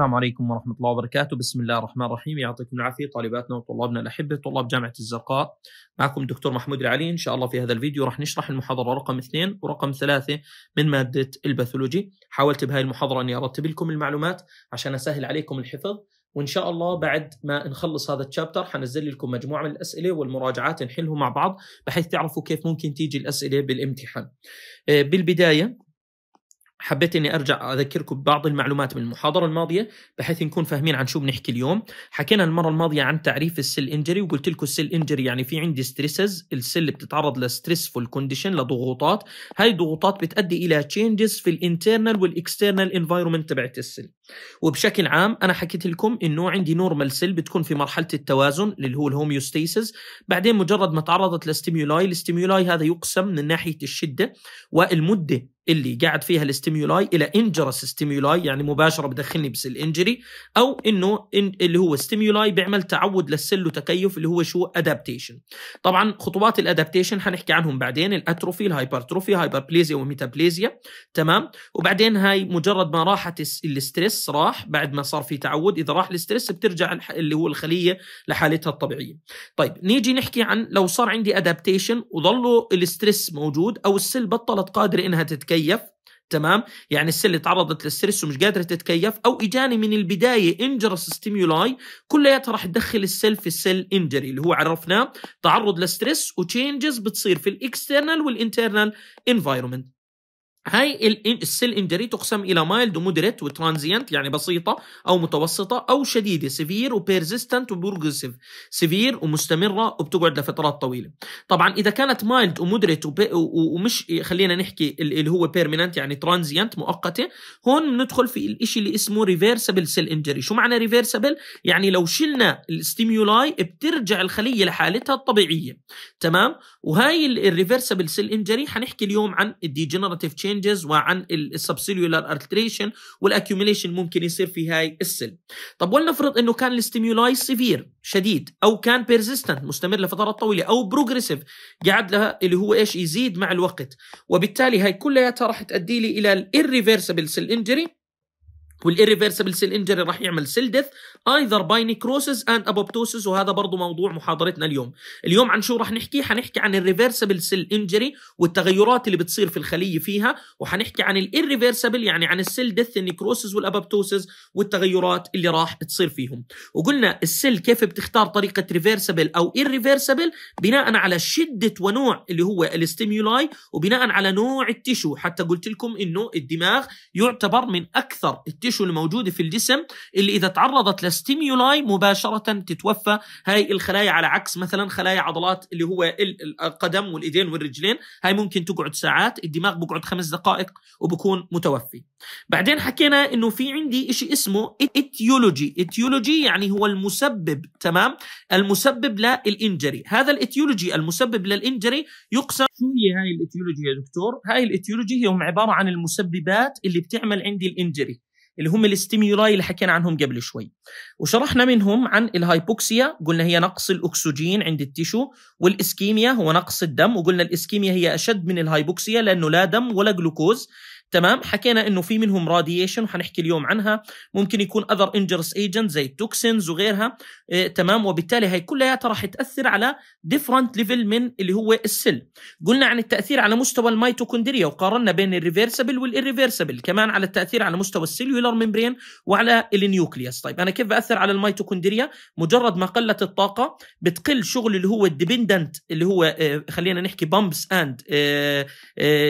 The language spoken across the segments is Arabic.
السلام عليكم ورحمة الله وبركاته بسم الله الرحمن الرحيم يعطيكم العافية طالباتنا وطلابنا الأحبة طلاب جامعة الزرقاء معكم الدكتور محمود العلي إن شاء الله في هذا الفيديو رح نشرح المحاضرة رقم اثنين ورقم ثلاثة من مادة الباثولوجي حاولت بهاي المحاضرة أني أرتب لكم المعلومات عشان أسهل عليكم الحفظ وان شاء الله بعد ما نخلص هذا التشابتر حنزل لكم مجموعه من الاسئله والمراجعات نحلهم مع بعض بحيث تعرفوا كيف ممكن تيجي الاسئله بالامتحان. آه، بالبدايه حبيت اني ارجع اذكركم ببعض المعلومات من المحاضره الماضيه بحيث نكون فاهمين عن شو بنحكي اليوم حكينا المره الماضيه عن تعريف السيل انجري وقلت لكم السيل انجري يعني في عندي ستريسز السيل بتتعرض لستريسفول كونديشن لضغوطات هاي الضغوطات بتؤدي الى تشينجز في الانترنال والاكسترنال انفايرمنت تبعت السيل وبشكل عام انا حكيت لكم انه عندي نورمال سيل بتكون في مرحله التوازن اللي هو الهوميوستاسيس بعدين مجرد ما تعرضت لستيمولاي الستيمولاي هذا يقسم من ناحيه الشده والمده اللي قاعد فيها الاستيميولاي الى انجرس ستيميولاي يعني مباشره بدخلني بس الانجري او انه إن اللي هو ستيميولاي بيعمل تعود للسل وتكيف اللي هو شو ادابتيشن طبعا خطوات الادابتيشن حنحكي عنهم بعدين الاتروفي الهايبرتروفي هايبربليزيا وميتابليزيا تمام وبعدين هاي مجرد ما راحت الستريس راح بعد ما صار في تعود اذا راح الستريس بترجع اللي هو الخليه لحالتها الطبيعيه طيب نيجي نحكي عن لو صار عندي ادابتيشن وظلوا الستريس موجود او السل بطلت قادره انها تتكيف تتكيف تمام يعني السله تعرضت للستريس ومش قادره تتكيف او اجاني من البدايه انجرس ستيمولاي كلياتها راح تدخل السيل في السيل انجري اللي هو عرفناه تعرض للستريس وتشينجز بتصير في الاكسترنال والانترنال انفايرمنت هاي السيل انجري تقسم الى مايلد ومودريت وترانزيانت يعني بسيطه او متوسطه او شديده سيفير وبيرزيستنت وبروجريسيف سيفير ومستمره وبتقعد لفترات طويله طبعا اذا كانت مايلد ومودريت ومش خلينا نحكي اللي هو بيرمننت يعني ترانزيانت مؤقته هون بندخل في الشيء اللي اسمه ريفرسبل سيل انجري شو معنى ريفرسبل يعني لو شلنا الاستيمولاي بترجع الخليه لحالتها الطبيعيه تمام وهاي الريفرسبل سيل انجري حنحكي اليوم عن الديجنراتيف تشينجز وعن السبسيلولار التريشن والاكيوميليشن ممكن يصير في هاي السل طب ولنفرض انه كان الاستيمولاي سيفير شديد او كان بيرزيستنت مستمر لفترات طويله او بروجريسيف قعد لها اللي هو ايش يزيد مع الوقت وبالتالي هاي كلها راح تؤدي لي الى الاريفيرسبل سيل انجري والإيريفيرسبل سيل انجري راح يعمل سيل ديث ايذر باي نيكروسز اند ابوبتوسز وهذا برضو موضوع محاضرتنا اليوم اليوم عن شو راح نحكي حنحكي عن الريفيرسبل سيل انجري والتغيرات اللي بتصير في الخليه فيها وحنحكي عن الإيريفيرسبل يعني عن السيل ديث النيكروسز والابوبتوسز والتغيرات اللي راح تصير فيهم وقلنا السيل كيف بتختار طريقه ريفيرسبل او إيريفيرسبل بناء على شده ونوع اللي هو الاستيمولاي وبناء على نوع التشو حتى قلت لكم انه الدماغ يعتبر من اكثر التشو التيشو الموجودة في الجسم اللي إذا تعرضت لستيميولاي مباشرة تتوفى هاي الخلايا على عكس مثلا خلايا عضلات اللي هو القدم والإيدين والرجلين هاي ممكن تقعد ساعات الدماغ بقعد خمس دقائق وبكون متوفي بعدين حكينا إنه في عندي إشي اسمه إتيولوجي إتيولوجي يعني هو المسبب تمام المسبب للإنجري هذا الإتيولوجي المسبب للإنجري يقسم شو هي هاي الإتيولوجي يا دكتور هاي الإتيولوجي هم عبارة عن المسببات اللي بتعمل عندي الإنجري اللي هم الاستيميولاي اللي حكينا عنهم قبل شوي وشرحنا منهم عن الهايبوكسيا قلنا هي نقص الاكسجين عند التيشو والاسكيميا هو نقص الدم وقلنا الاسكيميا هي اشد من الهايبوكسيا لانه لا دم ولا جلوكوز تمام حكينا انه في منهم راديشن وحنحكي اليوم عنها ممكن يكون اذر انجرس ايجنت زي التوكسنز وغيرها إيه تمام وبالتالي هي كلياتها راح تاثر على ديفرنت ليفل من اللي هو السل قلنا عن التاثير على مستوى الميتوكوندريا وقارنا بين الريفرسبل والريفرسبل كمان على التاثير على مستوى السيلولار ممبرين وعلى النيوكليوس طيب انا كيف باثر على الميتوكوندريا مجرد ما قلت الطاقه بتقل شغل اللي هو الديبندنت اللي هو إيه خلينا نحكي بامبس اند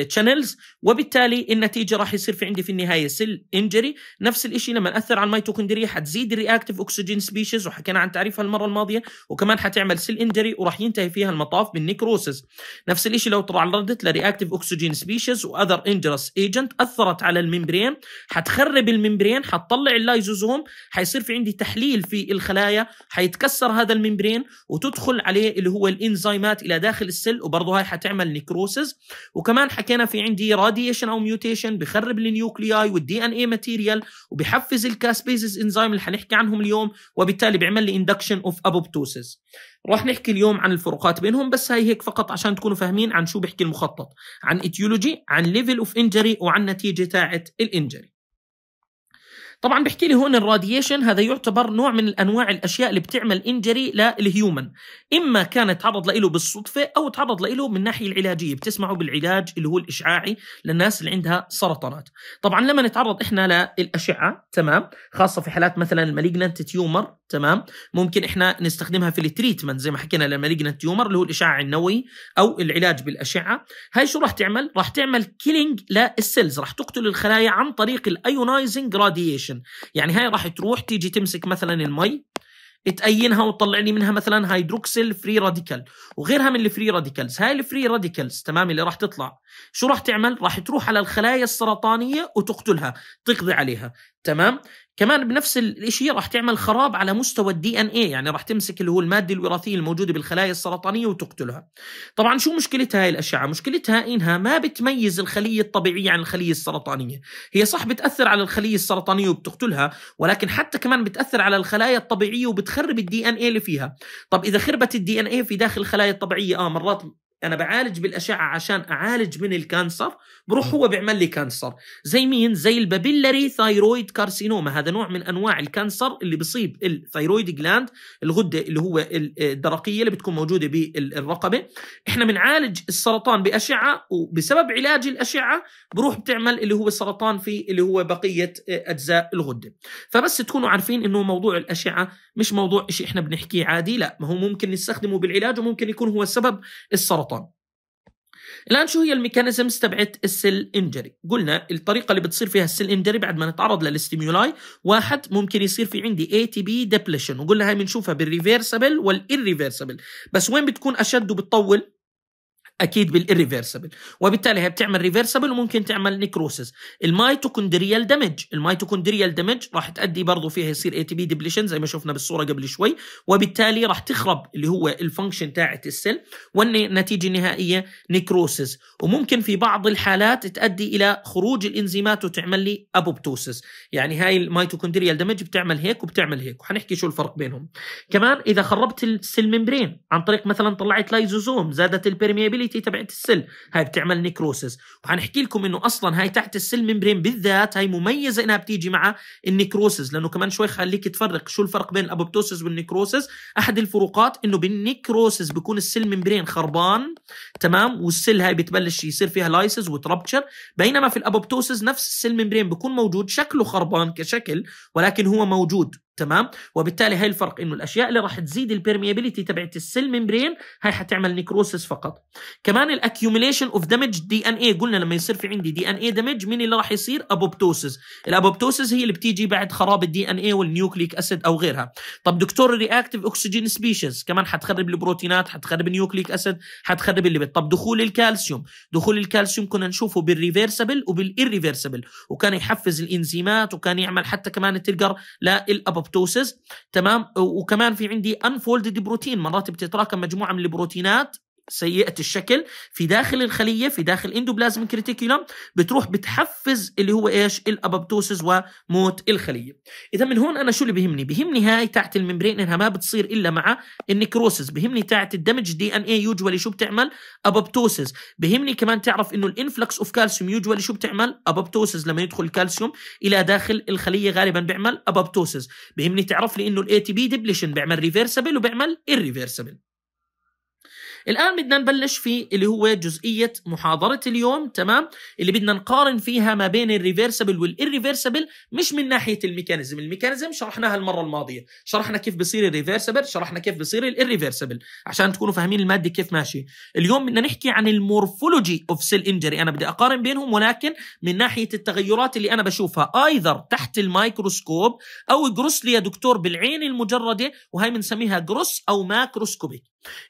تشانلز وبالتالي انك النتيجه راح يصير في عندي في النهايه سيل انجري نفس الشيء لما اثر على الميتوكوندريا حتزيد الرياكتيف اكسجين سبيشيز وحكينا عن تعريفها المره الماضيه وكمان حتعمل سيل انجري وراح ينتهي فيها المطاف بالنيكروسز نفس الشيء لو تعرضت لرياكتيف اكسجين سبيشيز واذر انجرس ايجنت اثرت على الممبرين حتخرب الممبرين حتطلع اللايزوزوم حيصير في عندي تحليل في الخلايا حيتكسر هذا الممبرين وتدخل عليه اللي هو الانزيمات الى داخل السل وبرضه هاي حتعمل نيكروسس وكمان حكينا في عندي راديشن او ميوتيشن ديجنريشن بخرب النيوكلياي والدي ان اي ماتيريال وبحفز الكاسبيزز انزيم اللي حنحكي عنهم اليوم وبالتالي بيعمل لي اندكشن اوف ابوبتوسيس راح نحكي اليوم عن الفروقات بينهم بس هاي هيك فقط عشان تكونوا فاهمين عن شو بحكي المخطط عن ايتيولوجي عن ليفل اوف انجري وعن نتيجه تاعت الانجري طبعا بحكي لي هون الراديشن هذا يعتبر نوع من الانواع الاشياء اللي بتعمل انجري للهيومن اما كان تعرض له بالصدفه او تعرض له من الناحيه العلاجيه بتسمعوا بالعلاج اللي هو الاشعاعي للناس اللي عندها سرطانات طبعا لما نتعرض احنا للاشعه تمام خاصه في حالات مثلا المالجنت تيومر تمام ممكن احنا نستخدمها في التريتمنت زي ما حكينا للمالجنت تيومر اللي هو الاشعاع النووي او العلاج بالاشعه هاي شو راح تعمل راح تعمل كيلينج للسيلز راح تقتل الخلايا عن طريق الايونايزنج راديشن يعني هاي راح تروح تيجي تمسك مثلا المي تأينها وتطلع لي منها مثلا هيدروكسيل فري راديكال وغيرها من الفري راديكالز هاي الفري راديكالز تمام اللي راح تطلع شو راح تعمل راح تروح على الخلايا السرطانيه وتقتلها تقضي عليها تمام كمان بنفس الشيء راح تعمل خراب على مستوى الدي ان اي يعني راح تمسك اللي هو الماده الوراثيه الموجوده بالخلايا السرطانيه وتقتلها طبعا شو مشكلتها هاي الاشعه مشكلتها انها ما بتميز الخليه الطبيعيه عن الخليه السرطانيه هي صح بتاثر على الخليه السرطانيه وبتقتلها ولكن حتى كمان بتاثر على الخلايا الطبيعيه وبتخرب الدي ان اي اللي فيها طب اذا خربت الدي ان اي في داخل الخلايا الطبيعيه اه مرات انا بعالج بالاشعه عشان اعالج من الكانسر بروح هو بيعمل لي كانسر زي مين زي البابيلاري ثايرويد كارسينوما هذا نوع من انواع الكانسر اللي بيصيب الثايرويد جلاند الغده اللي هو الدرقيه اللي بتكون موجوده بالرقبه احنا بنعالج السرطان باشعه وبسبب علاج الاشعه بروح بتعمل اللي هو السرطان في اللي هو بقيه اجزاء الغده فبس تكونوا عارفين انه موضوع الاشعه مش موضوع شيء احنا بنحكيه عادي لا ما هو ممكن نستخدمه بالعلاج وممكن يكون هو سبب السرطان الان شو هي الميكانيزمز تبعت السيل انجري قلنا الطريقه اللي بتصير فيها السيل انجري بعد ما نتعرض للاستيمولاي واحد ممكن يصير في عندي اي تي بي ديبليشن وقلنا هاي بنشوفها بالريفيرسبل والريفيرسبل بس وين بتكون اشد وبتطول اكيد بالريفرسبل وبالتالي هي بتعمل ريفرسبل وممكن تعمل نكروسس الميتوكوندريال دمج الميتوكوندريال دمج راح تؤدي برضه فيها يصير اي تي بي ديبليشن زي ما شفنا بالصوره قبل شوي وبالتالي راح تخرب اللي هو الفانكشن تاعت السيل والنتيجه النهائيه نكروسس وممكن في بعض الحالات تؤدي الى خروج الانزيمات وتعمل لي ابوبتوسس يعني هاي الميتوكوندريال دمج بتعمل هيك وبتعمل هيك وحنحكي شو الفرق بينهم كمان اذا خربت السيل ممبرين عن طريق مثلا طلعت لايزوزوم زادت البيرميابيليتي البروتكتيفيتي تبعت السل هاي بتعمل نيكروسس وحنحكي لكم انه اصلا هاي تحت السل ممبرين بالذات هاي مميزه انها بتيجي مع النيكروسس لانه كمان شوي خليك تفرق شو الفرق بين الابوبتوسس والنيكروسس احد الفروقات انه بالنيكروسس بيكون السل ممبرين خربان تمام والسل هاي بتبلش يصير فيها لايسز وتربتشر بينما في الابوبتوسس نفس السل ممبرين بيكون موجود شكله خربان كشكل ولكن هو موجود تمام وبالتالي هي الفرق انه الاشياء اللي راح تزيد البيرميابيليتي تبعت السيل ممبرين هي حتعمل نيكروسس فقط كمان الاكيوميليشن اوف دامج دي ان اي قلنا لما يصير في عندي دي ان اي دامج مين اللي راح يصير ابوبتوسس الابوبتوسس هي اللي بتيجي بعد خراب الدي ان اي والنيوكليك اسيد او غيرها طب دكتور رياكتيف اوكسجين سبيشيز كمان حتخرب البروتينات حتخرب النيوكليك اسيد حتخرب اللي طب دخول الكالسيوم دخول الكالسيوم كنا نشوفه بالريفرسبل وبالريفرسبل وكان يحفز الانزيمات وكان يعمل حتى كمان الترجر للابوبتوسز ابتوسس تمام وكمان في عندي انفولدد بروتين مرات بتتراكم مجموعه من البروتينات سيئه الشكل في داخل الخليه في داخل اندوبلازم كريتيكولم بتروح بتحفز اللي هو ايش الابوبتوسز وموت الخليه اذا من هون انا شو اللي بيهمني بيهمني هاي تحت الممبرين انها ما بتصير الا مع النكروسس بيهمني تاعت الدمج دي ان اي يوجوالي شو بتعمل ابوبتوسس بيهمني كمان تعرف انه الانفلكس اوف كالسيوم يوجوالي شو بتعمل ابوبتوسس لما يدخل الكالسيوم الى داخل الخليه غالبا بيعمل ابوبتوسس بيهمني تعرف لي انه الاي تي بي ديبليشن بيعمل ريفيرسبل وبيعمل irreversible الآن بدنا نبلش في اللي هو جزئية محاضرة اليوم تمام اللي بدنا نقارن فيها ما بين الريفرسبل والإريفرسبل مش من ناحية الميكانيزم الميكانيزم شرحناها المرة الماضية شرحنا كيف بصير الريفرسبل شرحنا كيف بصير الإريفرسبل عشان تكونوا فاهمين المادة كيف ماشي اليوم بدنا نحكي عن المورفولوجي اوف سيل انجري أنا بدي أقارن بينهم ولكن من ناحية التغيرات اللي أنا بشوفها أيذر تحت الميكروسكوب أو جروس لي يا دكتور بالعين المجردة وهي بنسميها جروس أو ماكروسكوبيك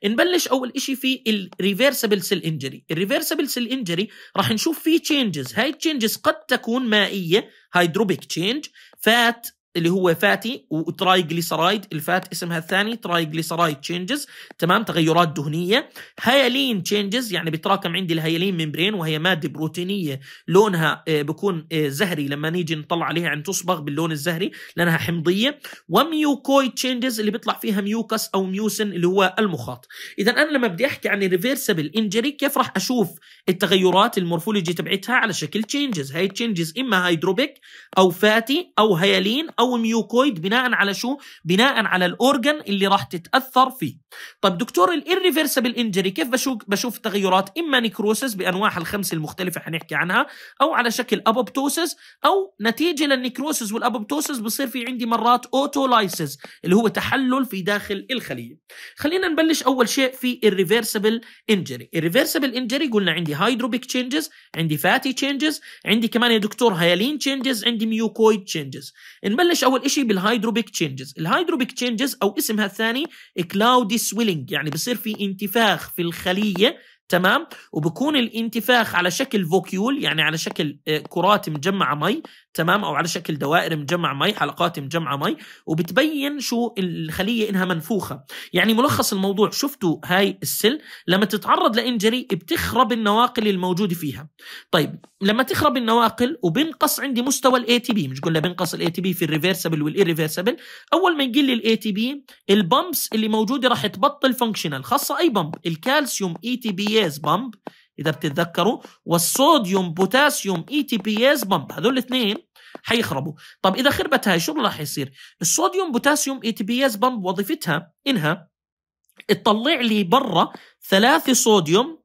نبلش أول شيء في الريفرسبل سيل انجري الريفرسبل سيل انجري راح نشوف فيه تشينجز هاي التشينجز قد تكون مائيه هيدروبيك تشينج فات اللي هو فاتي وترايجليسرايد الفات اسمها الثاني ترايجليسرايد تشينجز تمام تغيرات دهنيه هيالين تشينجز يعني بتراكم عندي الهيالين ممبرين وهي ماده بروتينيه لونها آه، بكون آه، زهري لما نيجي نطلع عليها عن تصبغ باللون الزهري لانها حمضيه وميوكوي تشينجز اللي بيطلع فيها ميوكس او ميوسن اللي هو المخاط اذا انا لما بدي احكي عن ريفيرسبل انجري كيف راح اشوف التغيرات المورفولوجي تبعتها على شكل تشينجز هاي تشينجز اما هيدروبيك او فاتي او هيالين او ميوكويد بناء على شو بناء على الاورجن اللي راح تتاثر فيه طب دكتور الريفرسبل انجري كيف بشوف بشوف تغيرات اما نيكروسس بانواعها الخمسه المختلفه حنحكي عنها او على شكل ابوبتوسس او نتيجه للنيكروسس والابوبتوسس بصير في عندي مرات اوتولايسس اللي هو تحلل في داخل الخليه خلينا نبلش اول شيء في الريفرسبل انجري الريفرسبل انجري قلنا عندي هايدروبيك تشينجز عندي فاتي تشينجز عندي كمان يا دكتور هيالين تشينجز عندي ميوكويد تشينجز نبلش نبلش اول شيء بالهايدروبيك تشينجز الهايدروبيك تشينجز او اسمها الثاني كلاودي سويلينج يعني بصير في انتفاخ في الخليه تمام وبكون الانتفاخ على شكل فوكيول يعني على شكل آه، كرات مجمعه مي تمام او على شكل دوائر مجمعه مي حلقات مجمعه مي وبتبين شو الخليه انها منفوخه يعني ملخص الموضوع شفتوا هاي السل لما تتعرض لانجري بتخرب النواقل الموجوده فيها طيب لما تخرب النواقل وبنقص عندي مستوى الاي تي بي مش قلنا بنقص الاي تي بي في الريفرسبل والايريفرسبل اول ما يقل الاي تي بي البمبس اللي موجوده راح تبطل فانكشنال خاصه اي بمب الكالسيوم اي تي بي بي اس بامب اذا بتتذكروا والصوديوم بوتاسيوم اي تي بي اس بامب هذول الاثنين حيخربوا طب اذا خربت هاي شو راح يصير الصوديوم بوتاسيوم اي تي بي اس بامب وظيفتها انها تطلع لي برا ثلاثة صوديوم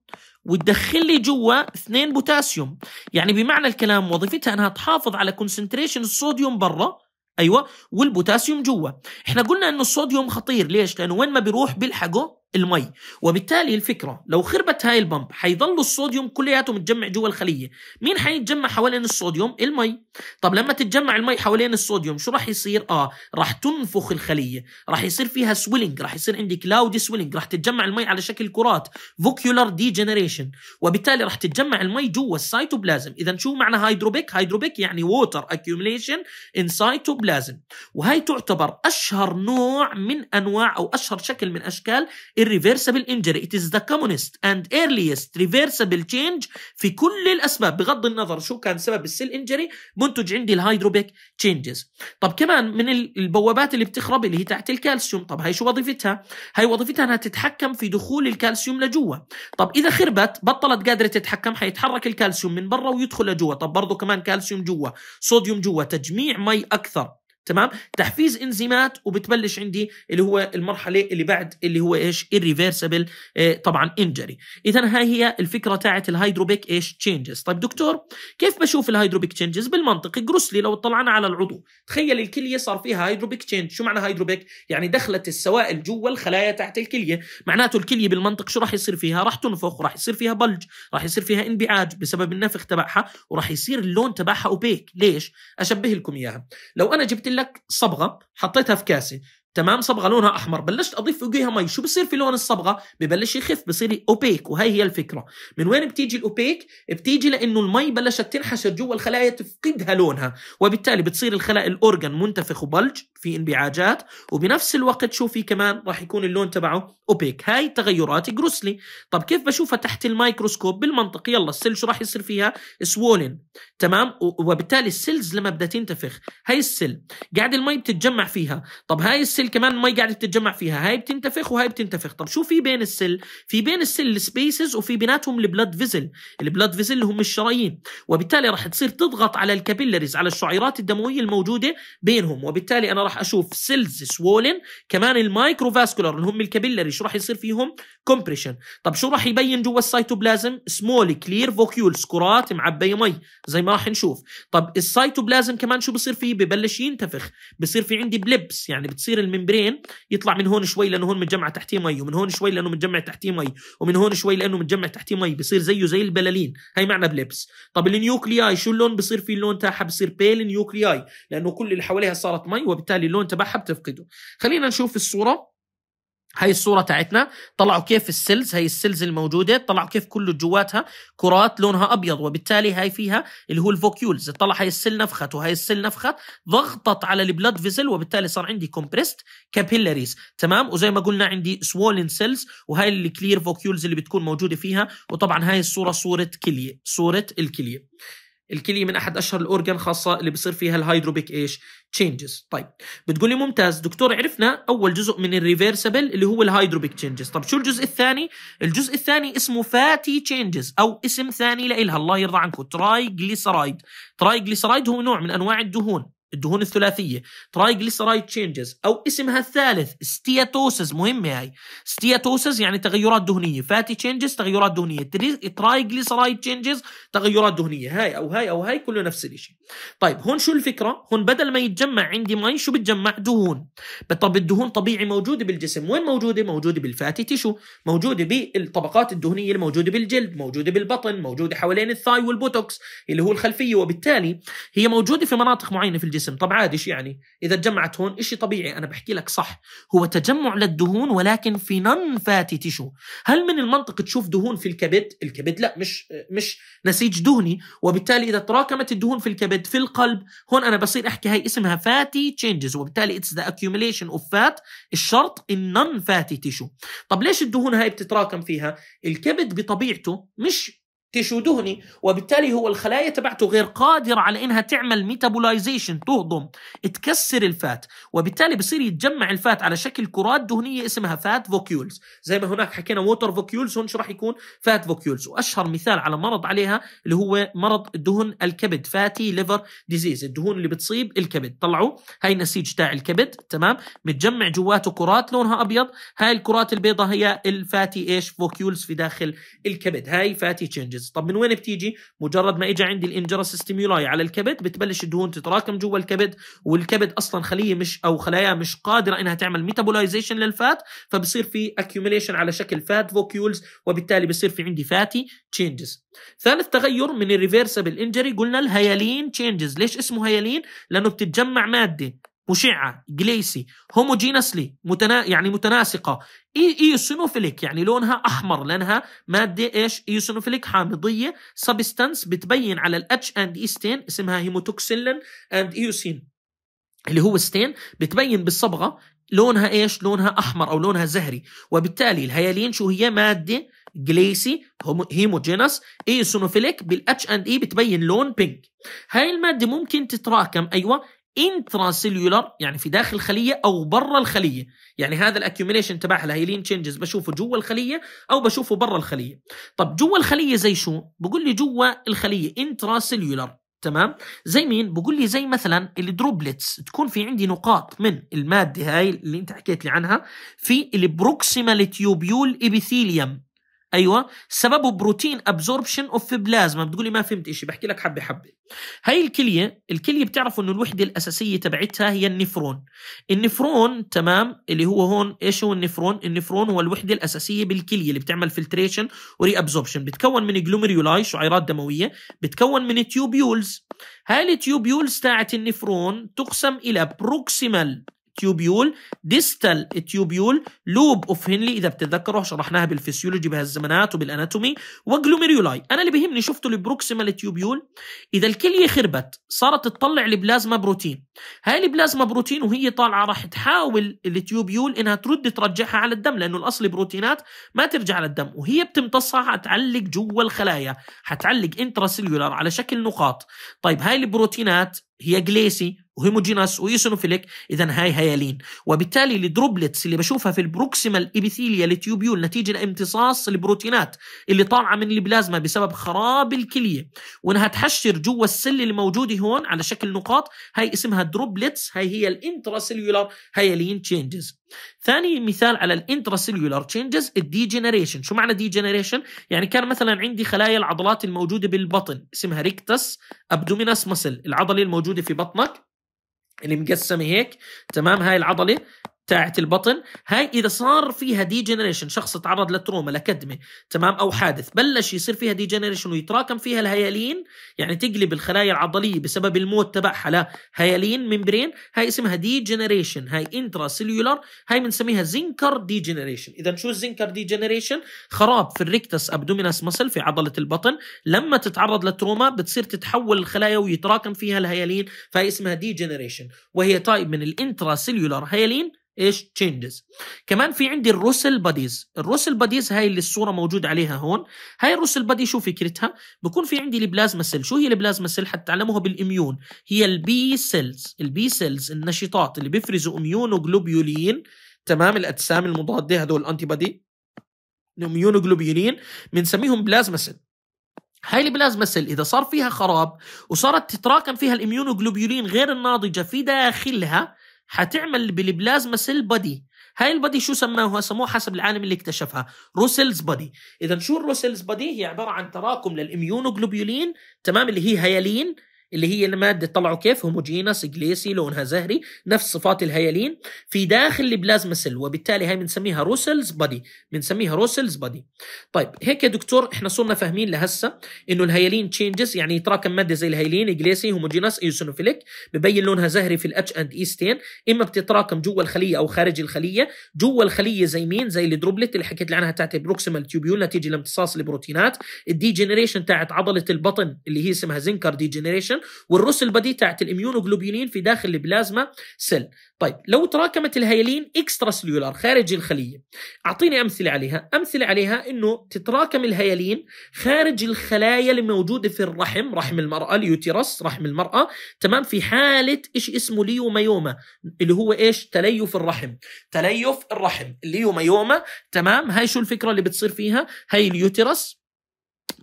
وتدخل لي جوا اثنين بوتاسيوم يعني بمعنى الكلام وظيفتها انها تحافظ على كونسنتريشن الصوديوم برا ايوه والبوتاسيوم جوا احنا قلنا انه الصوديوم خطير ليش لانه وين ما بيروح بيلحقه المي وبالتالي الفكره لو خربت هاي البمب حيظل الصوديوم كلياته متجمع جوا الخليه مين حيتجمع حوالين الصوديوم المي طب لما تتجمع المي حوالين الصوديوم شو راح يصير اه راح تنفخ الخليه راح يصير فيها سويلنج راح يصير عندي كلاود سويلنج راح تتجمع المي على شكل كرات فوكيولار ديجنريشن وبالتالي راح تتجمع المي جوا السيتوبلازم اذا شو معنى هيدروبيك هيدروبيك يعني ووتر اكيوميليشن ان سيتوبلازم وهي تعتبر اشهر نوع من انواع او اشهر شكل من اشكال irreversible injury it is the commonest and earliest reversible change في كل الاسباب بغض النظر شو كان سبب السيل انجري منتج عندي الهايدروبيك changes طب كمان من البوابات اللي بتخرب اللي هي تحت الكالسيوم طب هي شو وظيفتها هي وظيفتها انها تتحكم في دخول الكالسيوم لجوا طب اذا خربت بطلت قادره تتحكم حيتحرك الكالسيوم من برا ويدخل لجوا طب برضه كمان كالسيوم جوا صوديوم جوا تجميع مي اكثر تمام تحفيز انزيمات وبتبلش عندي اللي هو المرحله اللي بعد اللي هو ايش الريفيرسبل إيه طبعا انجري اذا هاي هي الفكره تاعت الهيدروبيك ايش تشينجز طيب دكتور كيف بشوف الهيدروبيك تشينجز بالمنطق جروسلي لو طلعنا على العضو تخيل الكليه صار فيها هيدروبيك تشينج شو معنى هيدروبيك يعني دخلت السوائل جوا الخلايا تاعت الكليه معناته الكليه بالمنطق شو راح يصير فيها راح تنفخ وراح يصير فيها بلج راح يصير فيها انبعاج بسبب النفخ تبعها وراح يصير اللون تبعها اوبيك ليش اشبه لكم اياها لو انا جبت لك صبغه حطيتها في كاسه تمام صبغه لونها احمر بلشت اضيف فوقيها مي شو بصير في لون الصبغه ببلش يخف بصير اوبيك وهي هي الفكره من وين بتيجي الاوبيك بتيجي لانه المي بلشت تنحشر جوا الخلايا تفقدها لونها وبالتالي بتصير الخلايا الاورجن منتفخ وبلج في انبعاجات وبنفس الوقت شو في كمان راح يكون اللون تبعه اوبيك هاي تغيرات جروسلي طب كيف بشوفها تحت الميكروسكوب بالمنطق يلا السيل شو راح يصير فيها سوولن تمام وبالتالي السيلز لما بدها تنتفخ هاي السيل قاعد المي بتتجمع فيها طب هاي السيل كمان المي قاعده بتتجمع فيها هاي بتنتفخ وهاي بتنتفخ طب شو في بين السيل في بين السيل السبيسز وفي بيناتهم البلاد فيزل البلاد فيزل اللي هم الشرايين وبالتالي راح تصير تضغط على الكابيلاريز على الشعيرات الدمويه الموجوده بينهم وبالتالي انا راح اشوف سيلز سوولن كمان المايكروفاسكولار اللي هم الكابيلاريز شو راح يصير فيهم كومبريشن طب شو راح يبين جوا السيتوبلازم سمول كلير فوكيولز كرات معبيه مي زي ما راح نشوف طب السيتوبلازم كمان شو بصير فيه ببلش ينتفخ بصير في عندي بلبس يعني بتصير الممبرين يطلع من هون شوي لانه هون متجمع تحتيه مي ومن هون شوي لانه متجمع تحتيه مي ومن هون شوي لانه متجمع تحتيه مي بصير زيه زي البلالين هي معنى بلبس طب النيوكلياي شو اللون بصير فيه اللون تاعها بصير بيل نيوكلياي لانه كل اللي حواليها صارت مي وبالتالي اللون تبعها بتفقده خلينا نشوف الصوره هاي الصوره تاعتنا طلعوا كيف السيلز هاي السيلز الموجوده طلعوا كيف كله جواتها كرات لونها ابيض وبالتالي هاي فيها اللي هو الفوكيولز طلع هاي السيل نفخت وهاي السيل نفخت ضغطت على البلد فيزل وبالتالي صار عندي كومبريست كابيلاريز تمام وزي ما قلنا عندي سوولن سيلز وهاي الكلير فوكيولز اللي بتكون موجوده فيها وطبعا هاي الصوره صوره كليه صوره الكليه الكلية من أحد أشهر الأورجان خاصة اللي بصير فيها الهايدروبيك إيش تشينجز طيب بتقول لي ممتاز دكتور عرفنا أول جزء من الريفرسبل اللي هو الهايدروبيك تشينجز طب شو الجزء الثاني الجزء الثاني اسمه فاتي تشينجز أو اسم ثاني لإلها الله يرضى عنكم تراي جليسرايد تراي جليسرايد هو نوع من أنواع الدهون الدهون الثلاثيه ترايجليسرايد تشينجز او اسمها الثالث ستياتوسز مهمه هاي ستياتوسز يعني تغيرات دهنيه فاتي تشينجز تغيرات دهنيه ترايجليسرايد تشينجز تغيرات دهنيه هاي او هاي او هاي كله نفس الشيء طيب هون شو الفكره هون بدل ما يتجمع عندي مي شو بتجمع دهون طب الدهون طبيعي موجوده بالجسم وين موجوده موجوده بالفاتي تيشو موجوده بالطبقات الدهنيه الموجوده بالجلد موجوده بالبطن موجوده حوالين الثاي والبوتوكس اللي هو الخلفيه وبالتالي هي موجوده في مناطق معينه في الجسم الجسم طب عادي ايش يعني اذا تجمعت هون شيء طبيعي انا بحكي لك صح هو تجمع للدهون ولكن في نون فاتي تيشو هل من المنطق تشوف دهون في الكبد الكبد لا مش مش نسيج دهني وبالتالي اذا تراكمت الدهون في الكبد في القلب هون انا بصير احكي هاي اسمها فاتي تشينجز وبالتالي اتس ذا اكيوميليشن اوف فات الشرط النون فاتي تيشو طب ليش الدهون هاي بتتراكم فيها الكبد بطبيعته مش تيشو دهني وبالتالي هو الخلايا تبعته غير قادرة على إنها تعمل ميتابولايزيشن تهضم تكسر الفات وبالتالي بصير يتجمع الفات على شكل كرات دهنية اسمها فات فوكيولز زي ما هناك حكينا ووتر فوكيولز هون شو راح يكون فات فوكيولز وأشهر مثال على مرض عليها اللي هو مرض دهن الكبد فاتي ليفر ديزيز الدهون اللي بتصيب الكبد طلعوا هاي النسيج تاع الكبد تمام متجمع جواته كرات لونها أبيض هاي الكرات البيضاء هي الفاتي ايش فوكيولز في داخل الكبد هاي فاتي تشينجز الانجرس طب من وين بتيجي مجرد ما اجى عندي الانجرس ستيمولاي على الكبد بتبلش الدهون تتراكم جوا الكبد والكبد اصلا خليه مش او خلايا مش قادره انها تعمل ميتابولايزيشن للفات فبصير في اكيوميليشن على شكل فات فوكيولز وبالتالي بصير في عندي فاتي تشينجز ثالث تغير من الريفرسبل انجري قلنا الهيالين تشينجز ليش اسمه هيالين لانه بتتجمع ماده مشعة جليسي هوموجينسلي متنا... يعني متناسقة إي... إيوسينوفيليك يعني لونها أحمر لأنها مادة إيش إيوسينوفيليك حامضية سبستانس بتبين على الأتش أند إي ستين اسمها هيموتوكسيلين أند إيوسين اللي هو ستين بتبين بالصبغة لونها إيش لونها أحمر أو لونها زهري وبالتالي الهيالين شو هي مادة جليسي هيموجينس ايوسينوفيليك بالاتش اند اي بتبين لون بينك هاي الماده ممكن تتراكم ايوه انتراسيلولر يعني في داخل الخليه او برا الخليه يعني هذا الاكيوميليشن تبعها الهيلين تشينجز بشوفه جوا الخليه او بشوفه برا الخليه طب جوا الخليه زي شو بقول لي جوا الخليه انتراسيلولر تمام زي مين بقول لي زي مثلا الدروبلتس تكون في عندي نقاط من الماده هاي اللي انت حكيت لي عنها في البروكسيمال تيوبيول ابيثيليوم ايوه سببه بروتين ابزوربشن اوف بلازما بتقولي ما فهمت شيء بحكي لك حبه حبه هاي الكليه الكليه بتعرفوا انه الوحده الاساسيه تبعتها هي النفرون النفرون تمام اللي هو هون ايش هو النفرون النفرون هو الوحده الاساسيه بالكليه اللي بتعمل فلتريشن وري ابزوربشن بتكون من جلوميرولاي شعيرات دمويه بتكون من تيوبيولز هاي التيوبيولز تاعت النفرون تقسم الى بروكسيمال تيوبيول ديستال تيوبيول لوب اوف هنلي اذا بتتذكروا شرحناها بالفسيولوجي بهالزمانات وبالاناتومي وجلوميريولاي انا اللي بيهمني شفتوا البروكسيمال تيوبيول اذا الكليه خربت صارت تطلع البلازما بروتين هاي البلازما بروتين وهي طالعه راح تحاول التيوبيول انها ترد ترجعها على الدم لانه الاصل بروتينات ما ترجع على الدم وهي بتمتصها حتعلق جوا الخلايا حتعلق انترا على شكل نقاط طيب هاي البروتينات هي جليسي وهيموجيناس ويسونوفيليك اذا هاي هيالين وبالتالي الدروبلتس اللي بشوفها في البروكسيمال ابيثيليا التيوبيول نتيجه لامتصاص البروتينات اللي طالعه من البلازما بسبب خراب الكليه وانها تحشر جوا السل اللي هون على شكل نقاط هاي اسمها دروبلتس هاي هي الانتراسيلولار هيالين تشينجز ثاني مثال على الانتراسيلولار تشينجز الديجنريشن شو معنى ديجنريشن يعني كان مثلا عندي خلايا العضلات الموجوده بالبطن اسمها ريكتس ابدومينس مسل العضله الموجوده في بطنك اللي مقسمه هيك تمام هاي العضله تاعت البطن هاي اذا صار فيها دي جنريشن شخص تعرض لتروما لكدمه تمام او حادث بلش يصير فيها دي جنريشن ويتراكم فيها الهيالين يعني تقلب الخلايا العضليه بسبب الموت تبعها لهيالين ممبرين هاي اسمها دي جنريشن هاي انترا سيلولار هاي بنسميها زنكر دي جنريشن اذا شو الزنكر دي جنريشن خراب في الريكتس ابدومينس مسل في عضله البطن لما تتعرض لتروما بتصير تتحول الخلايا ويتراكم فيها الهيالين فهي اسمها دي جنريشن وهي تايب من الانترا سيلولار هيالين ايش تشينجز كمان في عندي الروسل باديز الروسل باديز هاي اللي الصوره موجود عليها هون هاي الروسل بادي شو فكرتها بكون في عندي البلازما سيل شو هي البلازما سيل حتى تعلموها بالاميون هي البي سيلز البي سيلز النشيطات اللي بيفرزوا اميون وجلوبيولين تمام الاجسام المضاده هذول الانتي بادي اميون وجلوبيولين بنسميهم بلازما سيل هاي البلازما سيل اذا صار فيها خراب وصارت تتراكم فيها الاميونوجلوبيولين غير الناضجه في داخلها حتعمل بالبلازما سيل بادي هاي البادي شو سموها سموه حسب العالم اللي اكتشفها روسلز بادي اذا شو الروسلز بادي هي عباره عن تراكم للاميونوجلوبيولين تمام اللي هي هيالين اللي هي المادة طلعوا كيف هوموجينس جليسي لونها زهري نفس صفات الهيالين في داخل البلازما سيل وبالتالي هاي بنسميها روسلز بادي بنسميها روسلز بادي طيب هيك يا دكتور احنا صرنا فاهمين لهسا انه الهيالين تشينجز يعني يتراكم مادة زي الهيالين جليسي هوموجينس ايوسينوفيليك ببين لونها زهري في الاتش اند ايستين e اما بتتراكم جوا الخلية او خارج الخلية جوا الخلية زي مين زي الدروبلت اللي حكيت لي عنها تاعت البروكسيمال تيوبيول نتيجة لامتصاص البروتينات الديجنريشن تاعت عضلة البطن اللي هي اسمها زنكر ديجنريشن الانفكشن والرسل البدي تاعت الاميونوجلوبينين في داخل البلازما سيل طيب لو تراكمت الهيالين اكسترا سيلولار خارج الخليه اعطيني امثله عليها امثله عليها انه تتراكم الهيالين خارج الخلايا اللي موجوده في الرحم رحم المراه اليوتيرس رحم المراه تمام في حاله ايش اسمه ليوميوما اللي هو ايش تليف الرحم تليف الرحم الليوميوما تمام هاي شو الفكره اللي بتصير فيها هاي اليوتيرس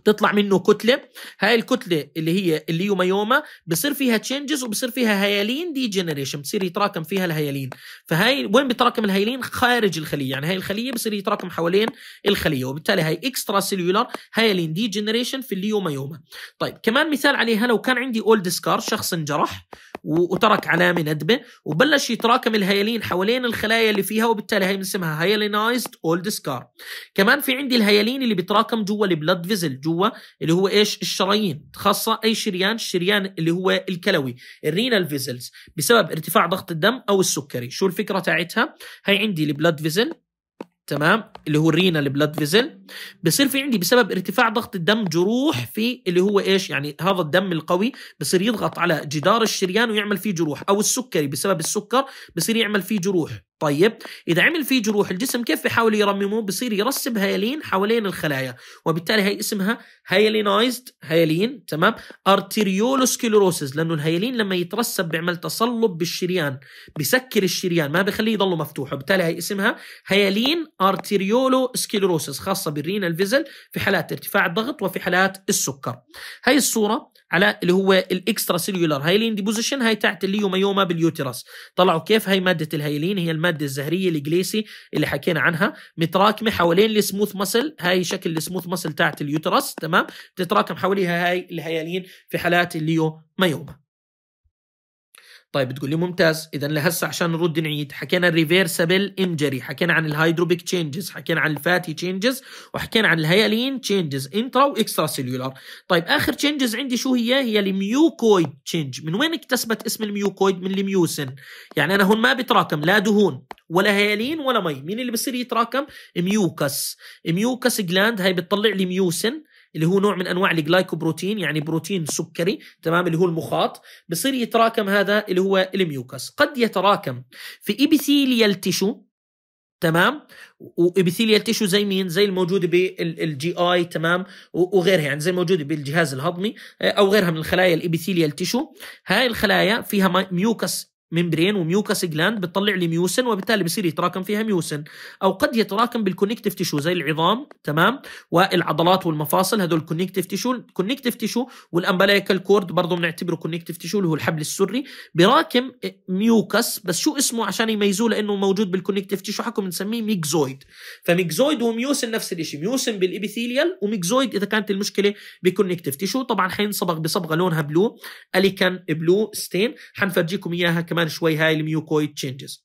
بتطلع منه كتله هاي الكتله اللي هي اليوما يوما بصير فيها تشينجز وبصير فيها هيالين دي جنريشن بصير يتراكم فيها الهيالين فهاي وين بيتراكم الهيالين خارج الخليه يعني هاي الخليه بصير يتراكم حوالين الخليه وبالتالي هاي اكسترا سيلولار هيالين دي جنريشن في اليوما يوما طيب كمان مثال عليها لو كان عندي اولد سكار شخص انجرح وترك علامه ندبه وبلش يتراكم الهيالين حوالين الخلايا اللي فيها وبالتالي هي بنسمها هيالينايزد اولد سكار كمان في عندي الهيالين اللي بيتراكم جوا البلد فيزل جوا جوا اللي هو ايش الشرايين خاصه اي شريان الشريان اللي هو الكلوي الرينال فيزلز بسبب ارتفاع ضغط الدم او السكري شو الفكره تاعتها هي عندي البلاد فيزل تمام اللي هو الرينا البلد فيزل بصير في عندي بسبب ارتفاع ضغط الدم جروح في اللي هو ايش يعني هذا الدم القوي بصير يضغط على جدار الشريان ويعمل فيه جروح او السكري بسبب السكر بصير يعمل فيه جروح طيب اذا عمل فيه جروح الجسم كيف بيحاول يرممه بصير يرسب هيالين حوالين الخلايا وبالتالي هي اسمها هيالينايزد هيالين تمام ارتريولوسكليروسيس لانه الهيالين لما يترسب بيعمل تصلب بالشريان بسكر الشريان ما بخليه يضله مفتوح وبالتالي هي اسمها هيالين ارتريولوسكليروسيس خاصه بالرينال فيزل في حالات ارتفاع الضغط وفي حالات السكر هاي الصوره على اللي هو الاكسترا سيلولار هايلين ديبوزيشن هاي تاعت الليوميوما باليوترس طلعوا كيف هاي ماده الهايلين هي الماده الزهريه الجليسي اللي حكينا عنها متراكمه حوالين السموث مسل هاي شكل السموث مسل تاعت اليوترس تمام تتراكم حواليها هاي الهايلين في حالات الليوميوما طيب تقول لي ممتاز اذا لهسه عشان نرد نعيد حكينا الريفيرسبل انجري حكينا عن الهايدروبيك تشينجز حكينا عن الفاتي تشينجز وحكينا عن الهيالين تشينجز انترا واكسترا سيلولار طيب اخر تشينجز عندي شو هي هي الميوكويد تشينج من وين اكتسبت اسم الميوكويد من الميوسن يعني انا هون ما بتراكم لا دهون ولا هيالين ولا مي مين اللي بصير يتراكم ميوكس ميوكس جلاند هاي بتطلع لي ميوسن اللي هو نوع من انواع الجلايكوبروتين يعني بروتين سكري تمام اللي هو المخاط بصير يتراكم هذا اللي هو الميوكس قد يتراكم في ابيثيليال تيشو تمام وابيثيليال تيشو زي مين زي الموجوده بالجي اي تمام وغيرها يعني زي الموجوده بالجهاز الهضمي آه، او غيرها من الخلايا الابيثيليال تيشو هاي الخلايا فيها ميوكس ممبرين وميوكس جلاند بتطلع لي ميوسن وبالتالي بصير يتراكم فيها ميوسن او قد يتراكم بالكونكتيف تيشو زي العظام تمام والعضلات والمفاصل هذول كونكتيف تيشو كونكتيف تيشو والامبلايكال كورد برضه بنعتبره كونكتيف تيشو اللي هو الحبل السري براكم ميوكس بس شو اسمه عشان يميزوه لانه موجود بالكونكتيف تيشو حكم بنسميه ميكزويد فميكزويد وميوسن نفس الشيء ميوسن بالابيثيليال وميكزويد اذا كانت المشكله بكونكتيف تيشو طبعا حينصبغ بصبغه لونها بلو اليكان بلو ستين حنفرجيكم اياها كمان and Shuihei Lemieux koi changes.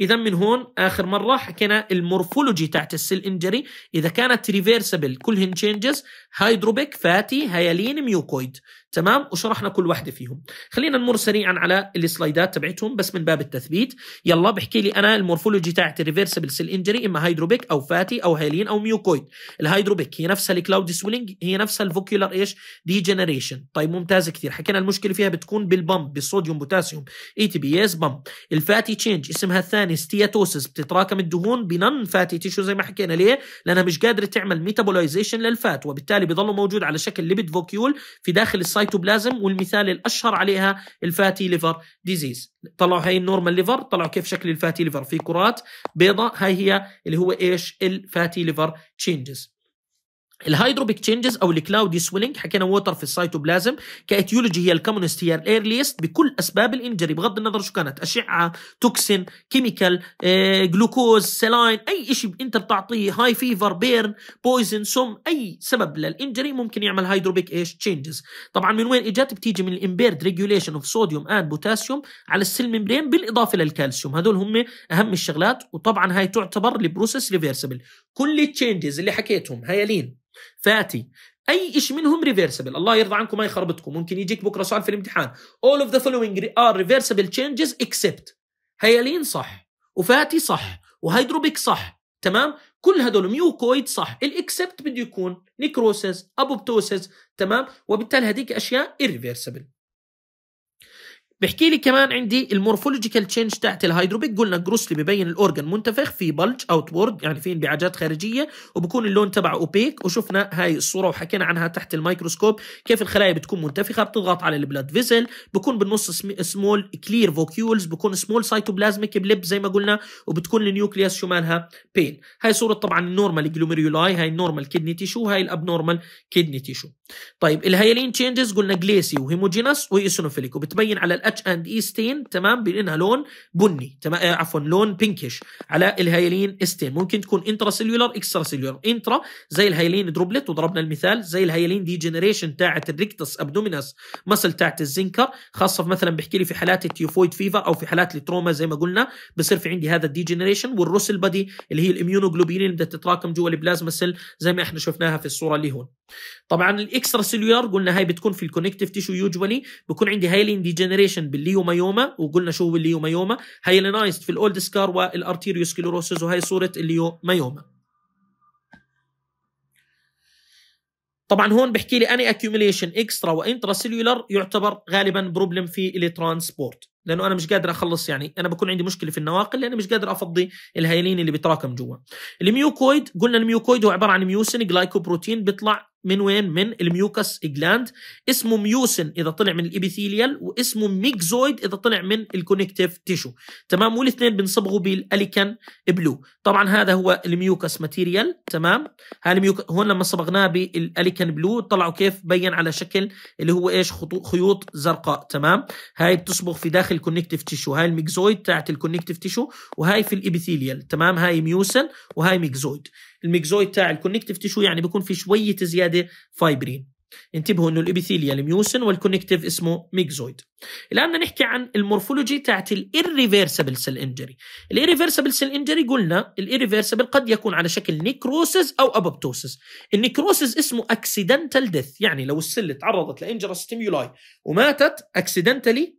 اذا من هون اخر مره حكينا المورفولوجي تاعت السيل انجري اذا كانت ريفيرسبل كلهن تشينجز هايدروبيك فاتي هيالين ميوكويد تمام وشرحنا كل واحده فيهم خلينا نمر سريعا على السلايدات تبعتهم بس من باب التثبيت يلا بحكي لي انا المورفولوجي تاعت ريفيرسبل سيل انجري اما هايدروبيك او فاتي او هيالين او ميوكويد الهايدروبيك هي نفسها الكلاود سويلينج هي نفسها الفوكيولار ايش ديجنريشن طيب ممتاز كثير حكينا المشكله فيها بتكون بالبمب بالصوديوم بوتاسيوم اي تي بي اس بمب الفاتي تشينج اسم قسمها الثاني ستياتوسس بتتراكم الدهون بنن فاتي تيشو زي ما حكينا ليه لانها مش قادره تعمل ميتابولايزيشن للفات وبالتالي بضل موجود على شكل ليبيد فوكيول في داخل السيتوبلازم والمثال الاشهر عليها الفاتي ليفر ديزيز طلعوا هي النورمال ليفر طلعوا كيف شكل الفاتي ليفر في كرات بيضاء هاي هي اللي هو ايش الفاتي ليفر تشينجز الهيدروبيك تشينجز او الكلاودي سويلنج حكينا ووتر في السيتوبلازم كاتيولوجي هي الكومونست هي الايرليست بكل اسباب الانجري بغض النظر شو كانت اشعه توكسين كيميكال آه، جلوكوز سلاين اي شيء انت بتعطيه هاي فيفر بيرن بويزن سم اي سبب للانجري ممكن يعمل هيدروبيك ايش تشينجز طبعا من وين اجت بتيجي من الامبيرد ريجوليشن اوف صوديوم اند بوتاسيوم على السيل بالاضافه للكالسيوم هذول هم اهم الشغلات وطبعا هاي تعتبر البروسيس ريفرسبل كل التشينجز اللي حكيتهم هيالين فاتي اي شيء منهم ريفرسبل الله يرضى عنكم ما يخربطكم ممكن يجيك بكره سؤال في الامتحان all of the following are reversible changes except هيالين صح وفاتي صح وهيدروبيك صح تمام كل هدول ميوكويد صح الاكسبت بده يكون نيكروسيس ابوبتوسيس تمام وبالتالي هذيك اشياء irreversible بحكي لي كمان عندي المورفولوجيكال تشينج تاعت الهيدروبيك قلنا جروسلي ببين الاورجن منتفخ في بلج اوت وورد يعني في انبعاجات خارجيه وبكون اللون تبعه اوبيك وشفنا هاي الصوره وحكينا عنها تحت الميكروسكوب كيف الخلايا بتكون منتفخه بتضغط على البلاد فيزل بكون بالنص سمول كلير فوكيولز بكون سمول سايتوبلازميك بليب زي ما قلنا وبتكون النيوكليوس شو مالها بين هاي صوره طبعا النورمال جلوميريولاي هاي النورمال كدني تيشو هاي الابنورمال كدني تيشو طيب الهيالين تشينجز قلنا جليسي وهيموجينس وايسونوفيليك وبتبين على الاتش اند اي ستين تمام بانها لون بني تمام آه، عفوا لون بينكش على الهيالين ستين ممكن تكون انترا سيلولار اكسترا سيلولار انترا زي الهيالين دروبلت وضربنا المثال زي الهيالين دي جنريشن تاعت الريكتس ابدومينس مسل تاعت الزنكر خاصه مثلا بحكي لي في حالات التيوفويد فيفر او في حالات التروما زي ما قلنا بصير في عندي هذا الديجنريشن والروسل بادي اللي هي الاميونوجلوبين اللي بدها تتراكم جوا البلازما سيل زي ما احنا شفناها في الصوره اللي هون طبعا اكسترا سيلولار قلنا هاي بتكون في الكونكتيف تيشو يوجوالي بكون عندي هايلين ديجنريشن بالليومايوما وقلنا شو هو الليومايوما هايلينايزد في الاولد سكار والارتيريوسكليروسيس وهي صوره الليومايوما طبعا هون بحكي لي اني اكيوميليشن اكسترا وانترا سيلولار يعتبر غالبا بروبلم في الترانسبورت لانه انا مش قادر اخلص يعني انا بكون عندي مشكله في النواقل لاني مش قادر افضي الهيلين اللي بيتراكم جوا الميوكويد قلنا الميوكويد هو عباره عن ميوسين جلايكوبروتين بيطلع من وين؟ من الميوكس جلاند اسمه ميوسن اذا طلع من الابيثيليال واسمه ميكزويد اذا طلع من الكونكتيف تيشو تمام والاثنين بنصبغوا بالاليكان بلو طبعا هذا هو الميوكس ماتيريال تمام هالميوك هون لما صبغناه بالاليكان بلو طلعوا كيف بين على شكل اللي هو ايش خطو... خيوط زرقاء تمام هاي بتصبغ في داخل الكونكتيف تيشو هاي الميكزويد تاعت الكونكتيف تيشو وهاي في الابيثيليال تمام هاي ميوسن وهاي ميكزويد الميكزويد تاع الكونكتيف تشو يعني بيكون في شويه زياده فايبرين انتبهوا انه الابيثيليا الميوسن والكونكتيف اسمه ميكزويد الان بدنا نحكي عن المورفولوجي تاعت الirreversible سيل انجري الirreversible سيل انجري قلنا الirreversible قد يكون على شكل نيكروسس او ابوبتوسس النيكروسس اسمه اكسيدنتال ديث يعني لو السله تعرضت لانجرا ستيمولاي وماتت اكسيدنتالي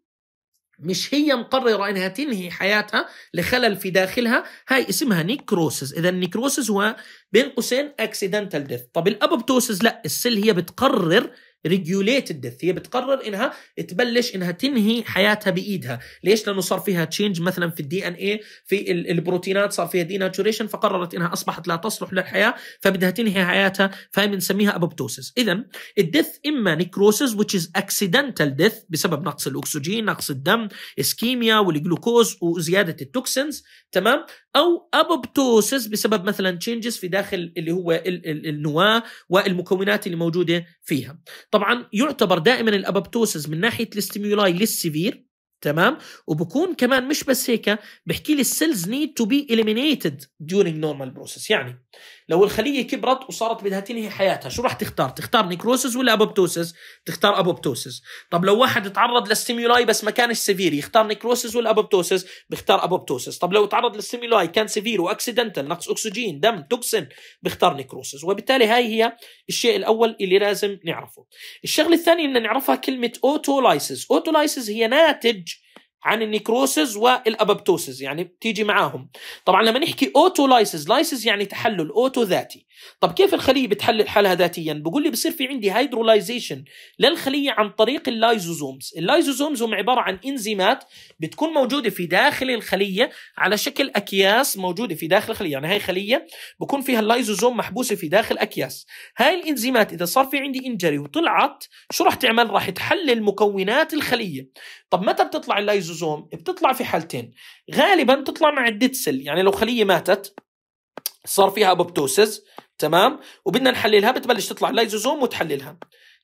مش هي مقررة أنها تنهي حياتها لخلل في داخلها هاي اسمها نيكروسز إذا النيكروسز هو بين قوسين أكسيدنتال ديث طب الأبوبتوسز لا السل هي بتقرر ريجوليت الدث هي بتقرر انها تبلش انها تنهي حياتها بايدها ليش لانه صار فيها تشينج مثلا في الدي ان اي في البروتينات صار فيها ديناتوريشن فقررت انها اصبحت لا تصلح للحياه فبدها تنهي حياتها فهي بنسميها ابوبتوسيس اذا الدث اما نيكروسيس which is accidental death بسبب نقص الاكسجين نقص الدم اسكيميا والجلوكوز وزياده التوكسينز تمام او ابوبتوسيس بسبب مثلا تشينجز في داخل اللي هو النواه والمكونات اللي موجوده فيها طبعا يعتبر دائما الابابتوسز من ناحيه الاستيمولاي للسيفير تمام وبكون كمان مش بس هيك بحكي لي السيلز نيد تو بي اليمينيتد during normal process يعني لو الخليه كبرت وصارت بدها تنهي حياتها شو راح تختار تختار نيكروسس ولا ابوبتوسس تختار ابوبتوسس طب لو واحد تعرض للستيمولاي بس ما كانش سيفير يختار نيكروسس ولا ابوبتوسس بيختار ابوبتوسس طب لو تعرض للستيمولاي كان سيفير واكسيدنتال نقص اكسجين دم توكسن بيختار نيكروسس وبالتالي هاي هي الشيء الاول اللي لازم نعرفه الشغله الثانيه بدنا نعرفها كلمه اوتولايسس اوتولايسس هي ناتج عن النيكروسز والابابتوسز يعني بتيجي معاهم طبعا لما نحكي اوتو لايسز لايسز يعني تحلل اوتو ذاتي طب كيف الخليه بتحلل حالها ذاتيا بقول لي بصير في عندي هيدروليزيشن للخليه عن طريق اللايزوزومز اللايزوزومز هم عباره عن انزيمات بتكون موجوده في داخل الخليه على شكل اكياس موجوده في داخل الخليه يعني هاي خليه بكون فيها اللايزوزوم محبوسه في داخل اكياس هاي الانزيمات اذا صار في عندي انجري وطلعت شو راح تعمل راح تحلل مكونات الخليه طب متى بتطلع اللايزوزوم بتطلع في حالتين غالبا تطلع مع الديتسل يعني لو خليه ماتت صار فيها ابوبتوسز تمام وبدنا نحللها بتبلش تطلع لايزوزوم وتحللها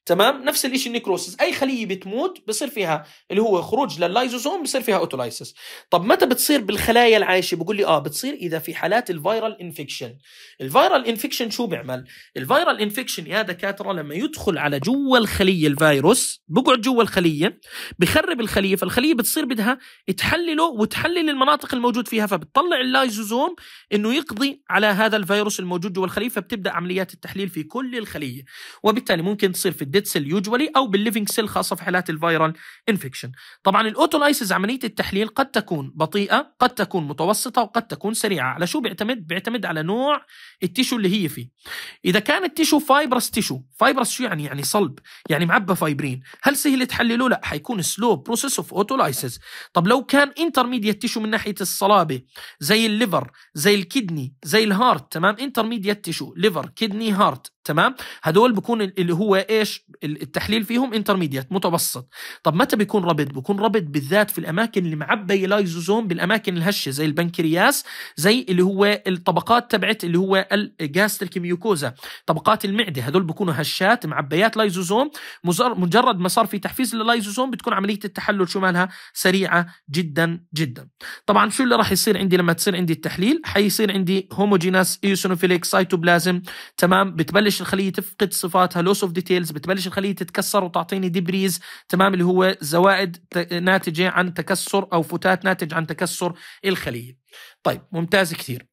تمام نفس الشيء النكروسس اي خليه بتموت بصير فيها اللي هو خروج لللايزوزوم بصير فيها اوتولايسس طب متى بتصير بالخلايا العايشه بقول لي اه بتصير اذا في حالات الفيرال انفكشن الفيرال انفكشن شو بيعمل الفيرال انفكشن يا دكاتره لما يدخل على جوا الخليه الفيروس بقعد جوا الخليه بخرب الخليه فالخليه بتصير بدها تحلله وتحلل المناطق الموجود فيها فبتطلع اللايزوزوم انه يقضي على هذا الفيروس الموجود جوا الخليه فبتبدا عمليات التحليل في كل الخليه وبالتالي ممكن تصير في الديد سيل يوجوالي او بالليفنج سيل خاصه في حالات الفيرال انفكشن طبعا الاوتولايسز عمليه التحليل قد تكون بطيئه قد تكون متوسطه وقد تكون سريعه على شو بيعتمد بيعتمد على نوع التيشو اللي هي فيه اذا كان التيشو فايبرس تيشو فايبرس شو يعني يعني صلب يعني معبى فايبرين هل سهل تحلله لا حيكون سلو بروسيس اوف اوتولايسز طب لو كان انترميديت تيشو من ناحيه الصلابه زي الليفر زي الكدني زي الهارت تمام انترميديت تيشو ليفر كدني هارت تمام هدول بكون اللي هو ايش التحليل فيهم انترميديت متوسط طب متى بيكون ربط بكون ربط بالذات في الاماكن اللي معبيه لايزوزوم بالاماكن الهشه زي البنكرياس زي اللي هو الطبقات تبعت اللي هو الجاستريك ميوكوزا طبقات المعده هدول بكونوا هشات معبيات لايزوزوم مجرد ما صار في تحفيز للايزوزوم بتكون عمليه التحلل شو مالها سريعه جدا جدا طبعا شو اللي راح يصير عندي لما تصير عندي التحليل حيصير عندي هوموجيناس ايوسينوفيليك سايتوبلازم تمام بتبلش بتبلش الخليه تفقد صفاتها لوس اوف ديتيلز بتبلش الخليه تتكسر وتعطيني ديبريز تمام اللي هو زوائد ناتجه عن تكسر او فتات ناتج عن تكسر الخليه طيب ممتاز كثير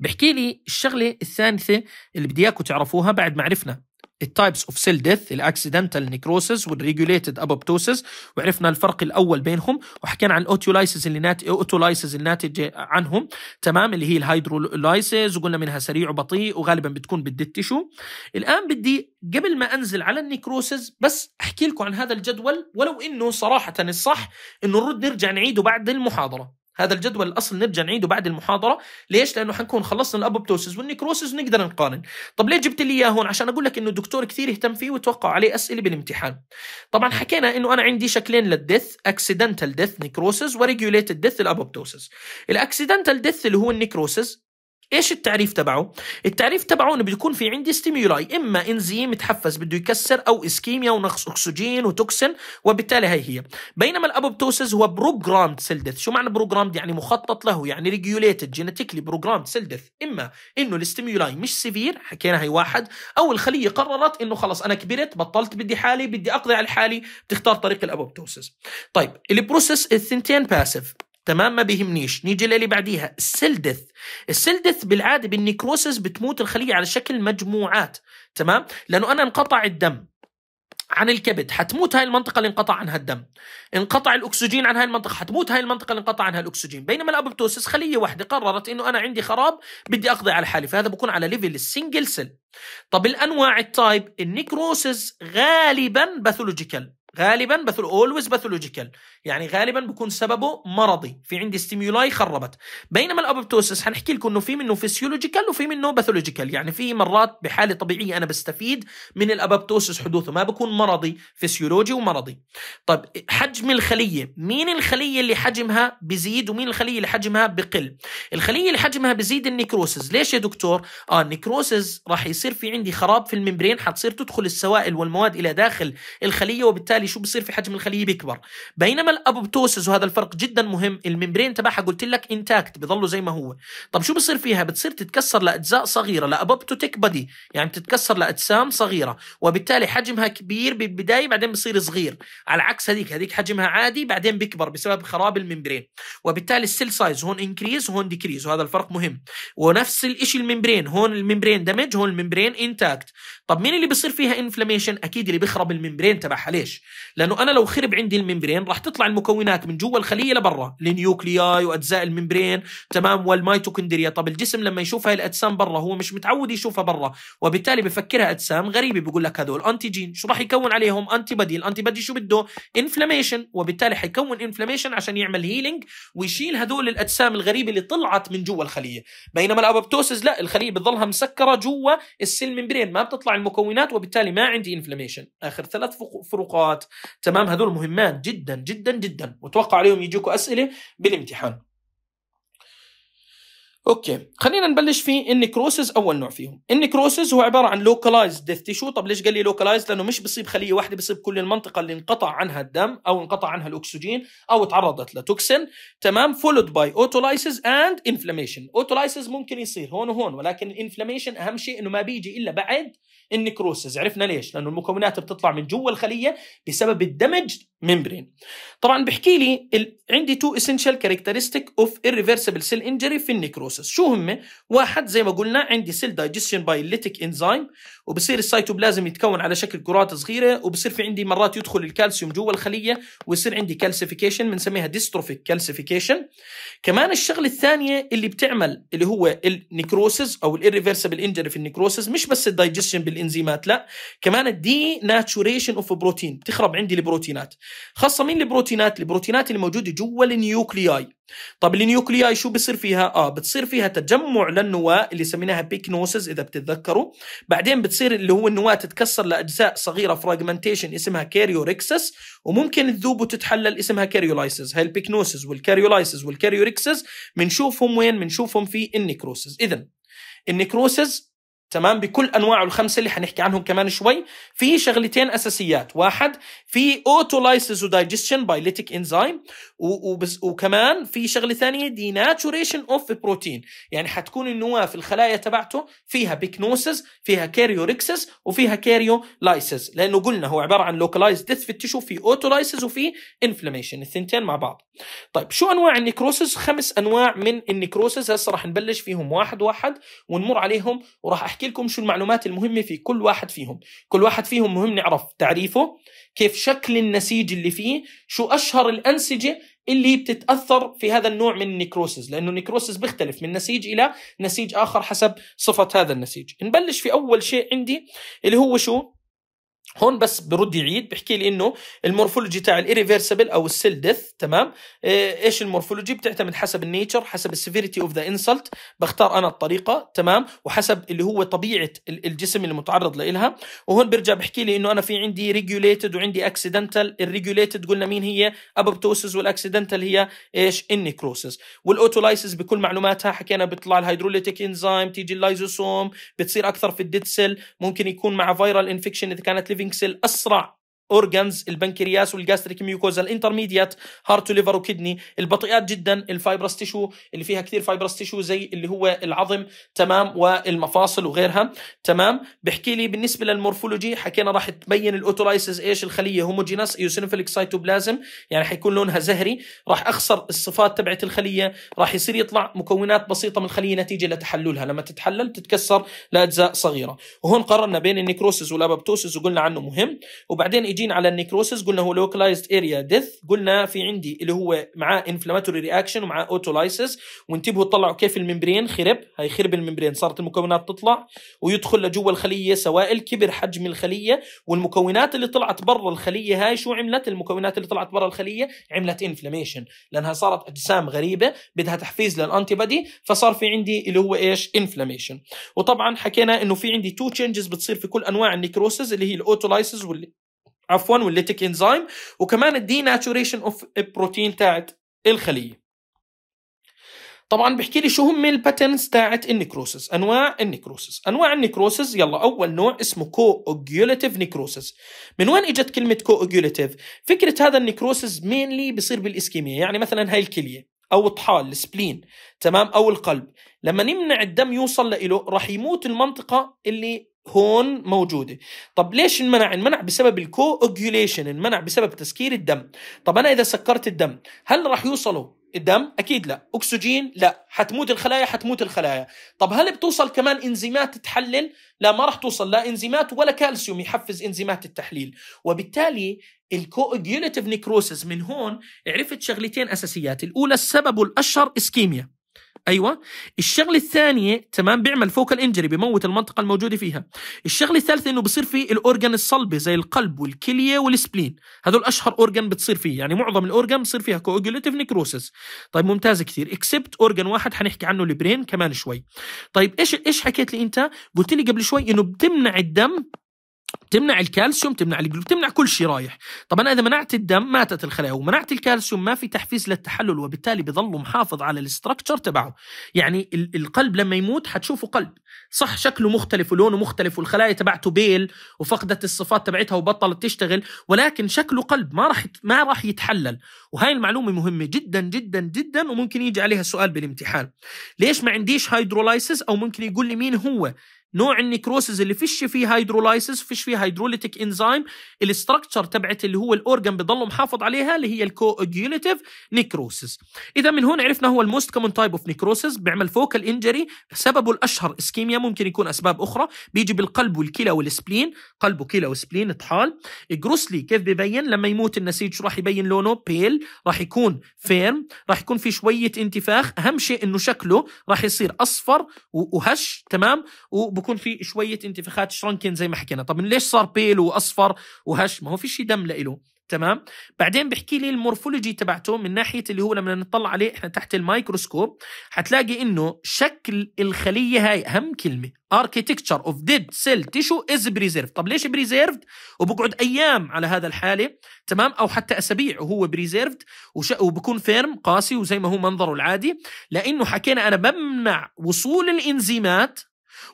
بحكي لي الشغله الثالثه اللي بدي اياكم تعرفوها بعد ما عرفنا التايبس اوف سيل ديث الاكسيدنتال نيكروسيس والريجوليتد ابوبتوسيس وعرفنا الفرق الاول بينهم وحكينا عن الاوتولايسيس اللي نات اوتولايسيس الناتج عنهم تمام اللي هي الهيدرولايسيس وقلنا منها سريع وبطيء وغالبا بتكون بالديد الان بدي قبل ما انزل على النيكروسيس بس احكي لكم عن هذا الجدول ولو انه صراحه الصح انه نرد نرجع نعيده بعد المحاضره هذا الجدول الاصل نرجع نعيده بعد المحاضره ليش لانه حنكون خلصنا الابوبتوسس والنيكروسس ونقدر نقارن طب ليه جبت لي اياه هون عشان اقول لك انه الدكتور كثير اهتم فيه وتوقع عليه اسئله بالامتحان طبعا نعم. حكينا انه انا عندي شكلين للديث اكسيدنتال ديث نيكروسس وريجوليتد ديث الابوبتوسس الاكسيدنتال ديث اللي هو النيكروسس ايش التعريف تبعه التعريف تبعه انه بده يكون في عندي ستيمولاي اما انزيم متحفز بده يكسر او اسكيميا ونقص اكسجين وتوكسن وبالتالي هي هي بينما الابوبتوسس هو بروجرامد سيل ديث شو معنى بروجرامد يعني مخطط له يعني ريجوليتد جينيتيكلي بروجرامد سيل ديث اما انه الستيميولاي مش سيفير حكينا هي واحد او الخليه قررت انه خلص انا كبرت بطلت بدي حالي بدي اقضي على حالي بتختار طريق الابوبتوسس طيب البروسيس الثنتين باسف تمام ما بيهمنيش نيجي للي بعديها السيل ديث السيل ديث بالعاده بالنيكروسس بتموت الخليه على شكل مجموعات تمام لانه انا انقطع الدم عن الكبد حتموت هاي المنطقة اللي انقطع عنها الدم انقطع الأكسجين عن هاي المنطقة حتموت هاي المنطقة اللي انقطع عنها الأكسجين بينما الأبوبتوسس خلية واحدة قررت أنه أنا عندي خراب بدي أقضي على حالي فهذا بكون على ليفل السنجل سيل طب الأنواع التايب النيكروسس غالبا باثولوجيكال غالبا اولويز باثولوجيكال يعني غالبا بكون سببه مرضي في عندي ستيمولاي خربت بينما الابوبتوسس حنحكي لكم انه في منه فيسيولوجيكال وفي منه باثولوجيكال يعني في مرات بحاله طبيعيه انا بستفيد من الابوبتوسس حدوثه ما بكون مرضي فيسيولوجي ومرضي طب حجم الخليه مين الخليه اللي حجمها بزيد ومين الخليه اللي حجمها بقل الخليه اللي حجمها بزيد النيكروسس ليش يا دكتور اه النيكروسس راح يصير في عندي خراب في الممبرين حتصير تدخل السوائل والمواد الى داخل الخليه وبالتالي شو بصير في حجم الخليه بيكبر بينما الابوبتوسيس وهذا الفرق جدا مهم الممبرين تبعها قلت لك انتاكت بضله زي ما هو طب شو بصير فيها بتصير تتكسر لاجزاء صغيره لابوبتوتيك بادي يعني بتتكسر لاجسام صغيره وبالتالي حجمها كبير بالبدايه بعدين بصير صغير على عكس هذيك هذيك حجمها عادي بعدين بيكبر بسبب خراب الممبرين وبالتالي السيل سايز هون انكريز وهون ديكريز وهذا الفرق مهم ونفس الشيء الممبرين هون الممبرين دمج هون الممبرين انتاكت طب مين اللي بصير فيها انفلاميشن اكيد اللي بيخرب الممبرين تبعها ليش لانه انا لو خرب عندي الممبرين راح تطلع تطلع المكونات من جوا الخليه لبرا النيوكلياي واجزاء الممبرين تمام والميتوكوندريا طب الجسم لما يشوف هاي الاجسام برا هو مش متعود يشوفها برا وبالتالي بفكرها اجسام غريبه بيقول لك هذول انتيجين شو راح يكون عليهم انتي بدي الانتي بدي شو بده انفلاميشن وبالتالي حيكون انفلاميشن عشان يعمل هيلينج ويشيل هذول الاجسام الغريبه اللي طلعت من جوا الخليه بينما الابوبتوسز لا الخليه بتضلها مسكره جوا السيل ممبرين ما بتطلع المكونات وبالتالي ما عندي انفلاميشن اخر ثلاث فروقات تمام هذول مهمات جدا جدا جدا جدا وتوقع عليهم يجيكم اسئله بالامتحان اوكي خلينا نبلش في النكروسز اول نوع فيهم النكروسز هو عباره عن لوكالايز ديث تيشو طب ليش قال لي لوكالايز لانه مش بصيب خليه واحده بصيب كل المنطقه اللي انقطع عنها الدم او انقطع عنها الاكسجين او تعرضت لتوكسين تمام فولود باي اوتولايسز اند انفلاميشن اوتولايسز ممكن يصير هون وهون ولكن الانفلاميشن اهم شيء انه ما بيجي الا بعد النكروسز عرفنا ليش لانه المكونات بتطلع من جوا الخليه بسبب الدمج ممبرين طبعا بحكي لي ال... عندي تو اسينشال كاركترستيك اوف irreversible سيل انجري في النيكروسس شو هم واحد زي ما قلنا عندي سيل دايجستشن باي ليتيك انزيم وبصير السيتوبلازم يتكون على شكل كرات صغيره وبصير في عندي مرات يدخل الكالسيوم جوا الخليه ويصير عندي كالسيفيكيشن بنسميها ديستروفيك كالسيفيكيشن كمان الشغله الثانيه اللي بتعمل اللي هو النيكروسس او الريفرسبل انجري في النيكروسس مش بس الدايجستشن بالانزيمات لا كمان الدي ناتشوريشن اوف بروتين بتخرب عندي البروتينات خاصه من البروتينات البروتينات اللي موجوده جوا النيوكلياي طب النيوكلياي شو بصير فيها اه بتصير فيها تجمع للنواه اللي سميناها بيكنوسز اذا بتتذكروا بعدين بتصير اللي هو النواه تتكسر لاجزاء صغيره فراجمنتيشن اسمها كاريوريكسس وممكن تذوب وتتحلل اسمها كاريولايسز هاي البيكنوسز والكاريولايسز والكاريوريكسس بنشوفهم وين بنشوفهم في النيكروسز اذا النيكروسز تمام بكل انواعه الخمسه اللي حنحكي عنهم كمان شوي في شغلتين اساسيات واحد في اوتولايسيس ودايجستشن بايليتيك انزيم وبس وكمان في شغله ثانيه دي اوف بروتين يعني حتكون النواه في الخلايا تبعته فيها بيكنوسز فيها كاريوريكسس وفيها كاريو لايسز لانه قلنا هو عباره عن لوكلايز ديث في التشو في اوتولايسز وفي انفلاميشن الثنتين مع بعض طيب شو انواع النكروسز خمس انواع من النكروسز هسه راح نبلش فيهم واحد واحد ونمر عليهم وراح احكي لكم شو المعلومات المهمه في كل واحد فيهم كل واحد فيهم مهم نعرف تعريفه كيف شكل النسيج اللي فيه شو اشهر الانسجه اللي بتتاثر في هذا النوع من النيكروسيس لانه النيكروسيس بيختلف من نسيج الى نسيج اخر حسب صفه هذا النسيج نبلش في اول شيء عندي اللي هو شو هون بس برد يعيد بحكي لي انه المورفولوجي تاع الاريفيرسبل او السيل ديث تمام إيه، ايش المورفولوجي بتعتمد حسب النيتشر حسب السيفيريتي اوف ذا انسلت بختار انا الطريقه تمام وحسب اللي هو طبيعه الجسم اللي متعرض وهون برجع بحكي لي انه انا في عندي ريجوليتد وعندي اكسيدنتال الريجوليتد قلنا مين هي ابوبتوسس والاكسيدنتال هي ايش النيكروسز والاوتولايسيس بكل معلوماتها حكينا بيطلع الهيدروليتيك انزيم تيجي اللايزوسوم بتصير اكثر في الديد سيل ممكن يكون مع فيرال انفكشن اذا كانت ليفنج سيل اسرع اورجانز البنكرياس والجاستريك ميوكوزا الانترميديات هارت ليفر وكدني البطيئات جدا الفايبرس تيشو اللي فيها كثير فايبرس تيشو زي اللي هو العظم تمام والمفاصل وغيرها تمام بحكي لي بالنسبه للمورفولوجي حكينا راح تبين الاوتولايسز ايش الخليه هوموجينس ايوسينوفيليك سايتوبلازم يعني حيكون لونها زهري راح اخسر الصفات تبعت الخليه راح يصير يطلع مكونات بسيطه من الخليه نتيجه لتحللها لما تتحلل تتكسر لاجزاء صغيره وهون قررنا بين النيكروسز والابابتوسز وقلنا عنه مهم وبعدين خارجين على النيكروسيس قلنا هو لوكلايزد اريا ديث قلنا في عندي اللي هو معاه انفلاماتوري رياكشن ومعاه اوتولايسيس وانتبهوا تطلعوا كيف الممبرين خرب خرب الممبرين صارت المكونات تطلع ويدخل لجوا الخليه سوائل كبر حجم الخليه والمكونات اللي طلعت برا الخليه هاي شو عملت المكونات اللي طلعت برا الخليه عملت انفلاميشن لانها صارت اجسام غريبه بدها تحفيز للانتي بادي فصار في عندي اللي هو ايش انفلاميشن وطبعا حكينا انه في عندي تو تشينجز بتصير في كل انواع النيكروسس اللي هي الاوتولايسيس عفوا والليتيك انزيم وكمان الدي ناتوريشن اوف البروتين تاعت الخليه طبعا بحكي لي شو هم الباترنز تاعت النكروسس انواع النكروسس انواع النكروسس يلا اول نوع اسمه كو نكروسس من وين اجت كلمه كو فكره هذا النكروسس مينلي بصير بالاسكيميا يعني مثلا هاي الكليه او الطحال السبلين تمام او القلب لما نمنع الدم يوصل له راح يموت المنطقه اللي هون موجوده طب ليش انمنع انمنع بسبب الكواجوليشن انمنع بسبب تسكير الدم طب انا اذا سكرت الدم هل راح يوصلوا الدم اكيد لا اكسجين لا حتموت الخلايا حتموت الخلايا طب هل بتوصل كمان انزيمات تحلل لا ما راح توصل لا انزيمات ولا كالسيوم يحفز انزيمات التحليل وبالتالي الكوجوليتيف نيكروسيس من هون عرفت شغلتين اساسيات الاولى السبب الاشهر اسكيميا ايوه الشغله الثانيه تمام بيعمل فوكال انجري بيموت المنطقه الموجوده فيها الشغله الثالثه انه بصير في الاورجن الصلبه زي القلب والكليه والسبلين هذول اشهر اورجن بتصير فيه يعني معظم الاورجن بصير فيها كوجوليتيف نيكروسس طيب ممتاز كثير اكسبت اورجن واحد حنحكي عنه البرين كمان شوي طيب ايش ايش حكيت لي انت قلت لي قبل شوي انه بتمنع الدم بتمنع الكالسيوم بتمنع الجلوكوز بتمنع كل شيء رايح طب انا اذا منعت الدم ماتت الخلايا ومنعت الكالسيوم ما في تحفيز للتحلل وبالتالي بضل محافظ على الاستراكشر تبعه يعني القلب لما يموت حتشوفه قلب صح شكله مختلف ولونه مختلف والخلايا تبعته بيل وفقدت الصفات تبعتها وبطلت تشتغل ولكن شكله قلب ما راح ما راح يتحلل وهاي المعلومه مهمه جدا جدا جدا وممكن يجي عليها سؤال بالامتحان ليش ما عنديش هيدرولايسيس او ممكن يقول لي مين هو نوع النكروسز اللي فيش فيه هيدرولايسز فيش فيه هيدروليتيك انزيم الاستراكشر تبعت اللي هو الاورجن بضله محافظ عليها اللي هي الكوجيوليتيف نكروسز اذا من هون عرفنا هو الموست كومن تايب اوف نكروسز بيعمل فوكال انجري سببه الاشهر اسكيميا ممكن يكون اسباب اخرى بيجي بالقلب والكلى والسبلين قلب وكلى وسبلين طحال جروسلي كيف ببين لما يموت النسيج شو راح يبين لونه بيل راح يكون فيرم راح يكون في شويه انتفاخ اهم شيء انه شكله راح يصير اصفر وهش تمام و بكون في شويه انتفاخات شرنكن زي ما حكينا طب ليش صار بيل واصفر وهش ما هو فيش دم لإله تمام بعدين بحكي لي المورفولوجي تبعته من ناحيه اللي هو لما نطلع عليه احنا تحت الميكروسكوب حتلاقي انه شكل الخليه هاي اهم كلمه اركيتكتشر اوف ديد سيل تيشو از بريزيرف طب ليش بريزيرف وبقعد ايام على هذا الحاله تمام او حتى اسابيع وهو بريزيرف وش... وبكون فيرم قاسي وزي ما هو منظره العادي لانه حكينا انا بمنع وصول الانزيمات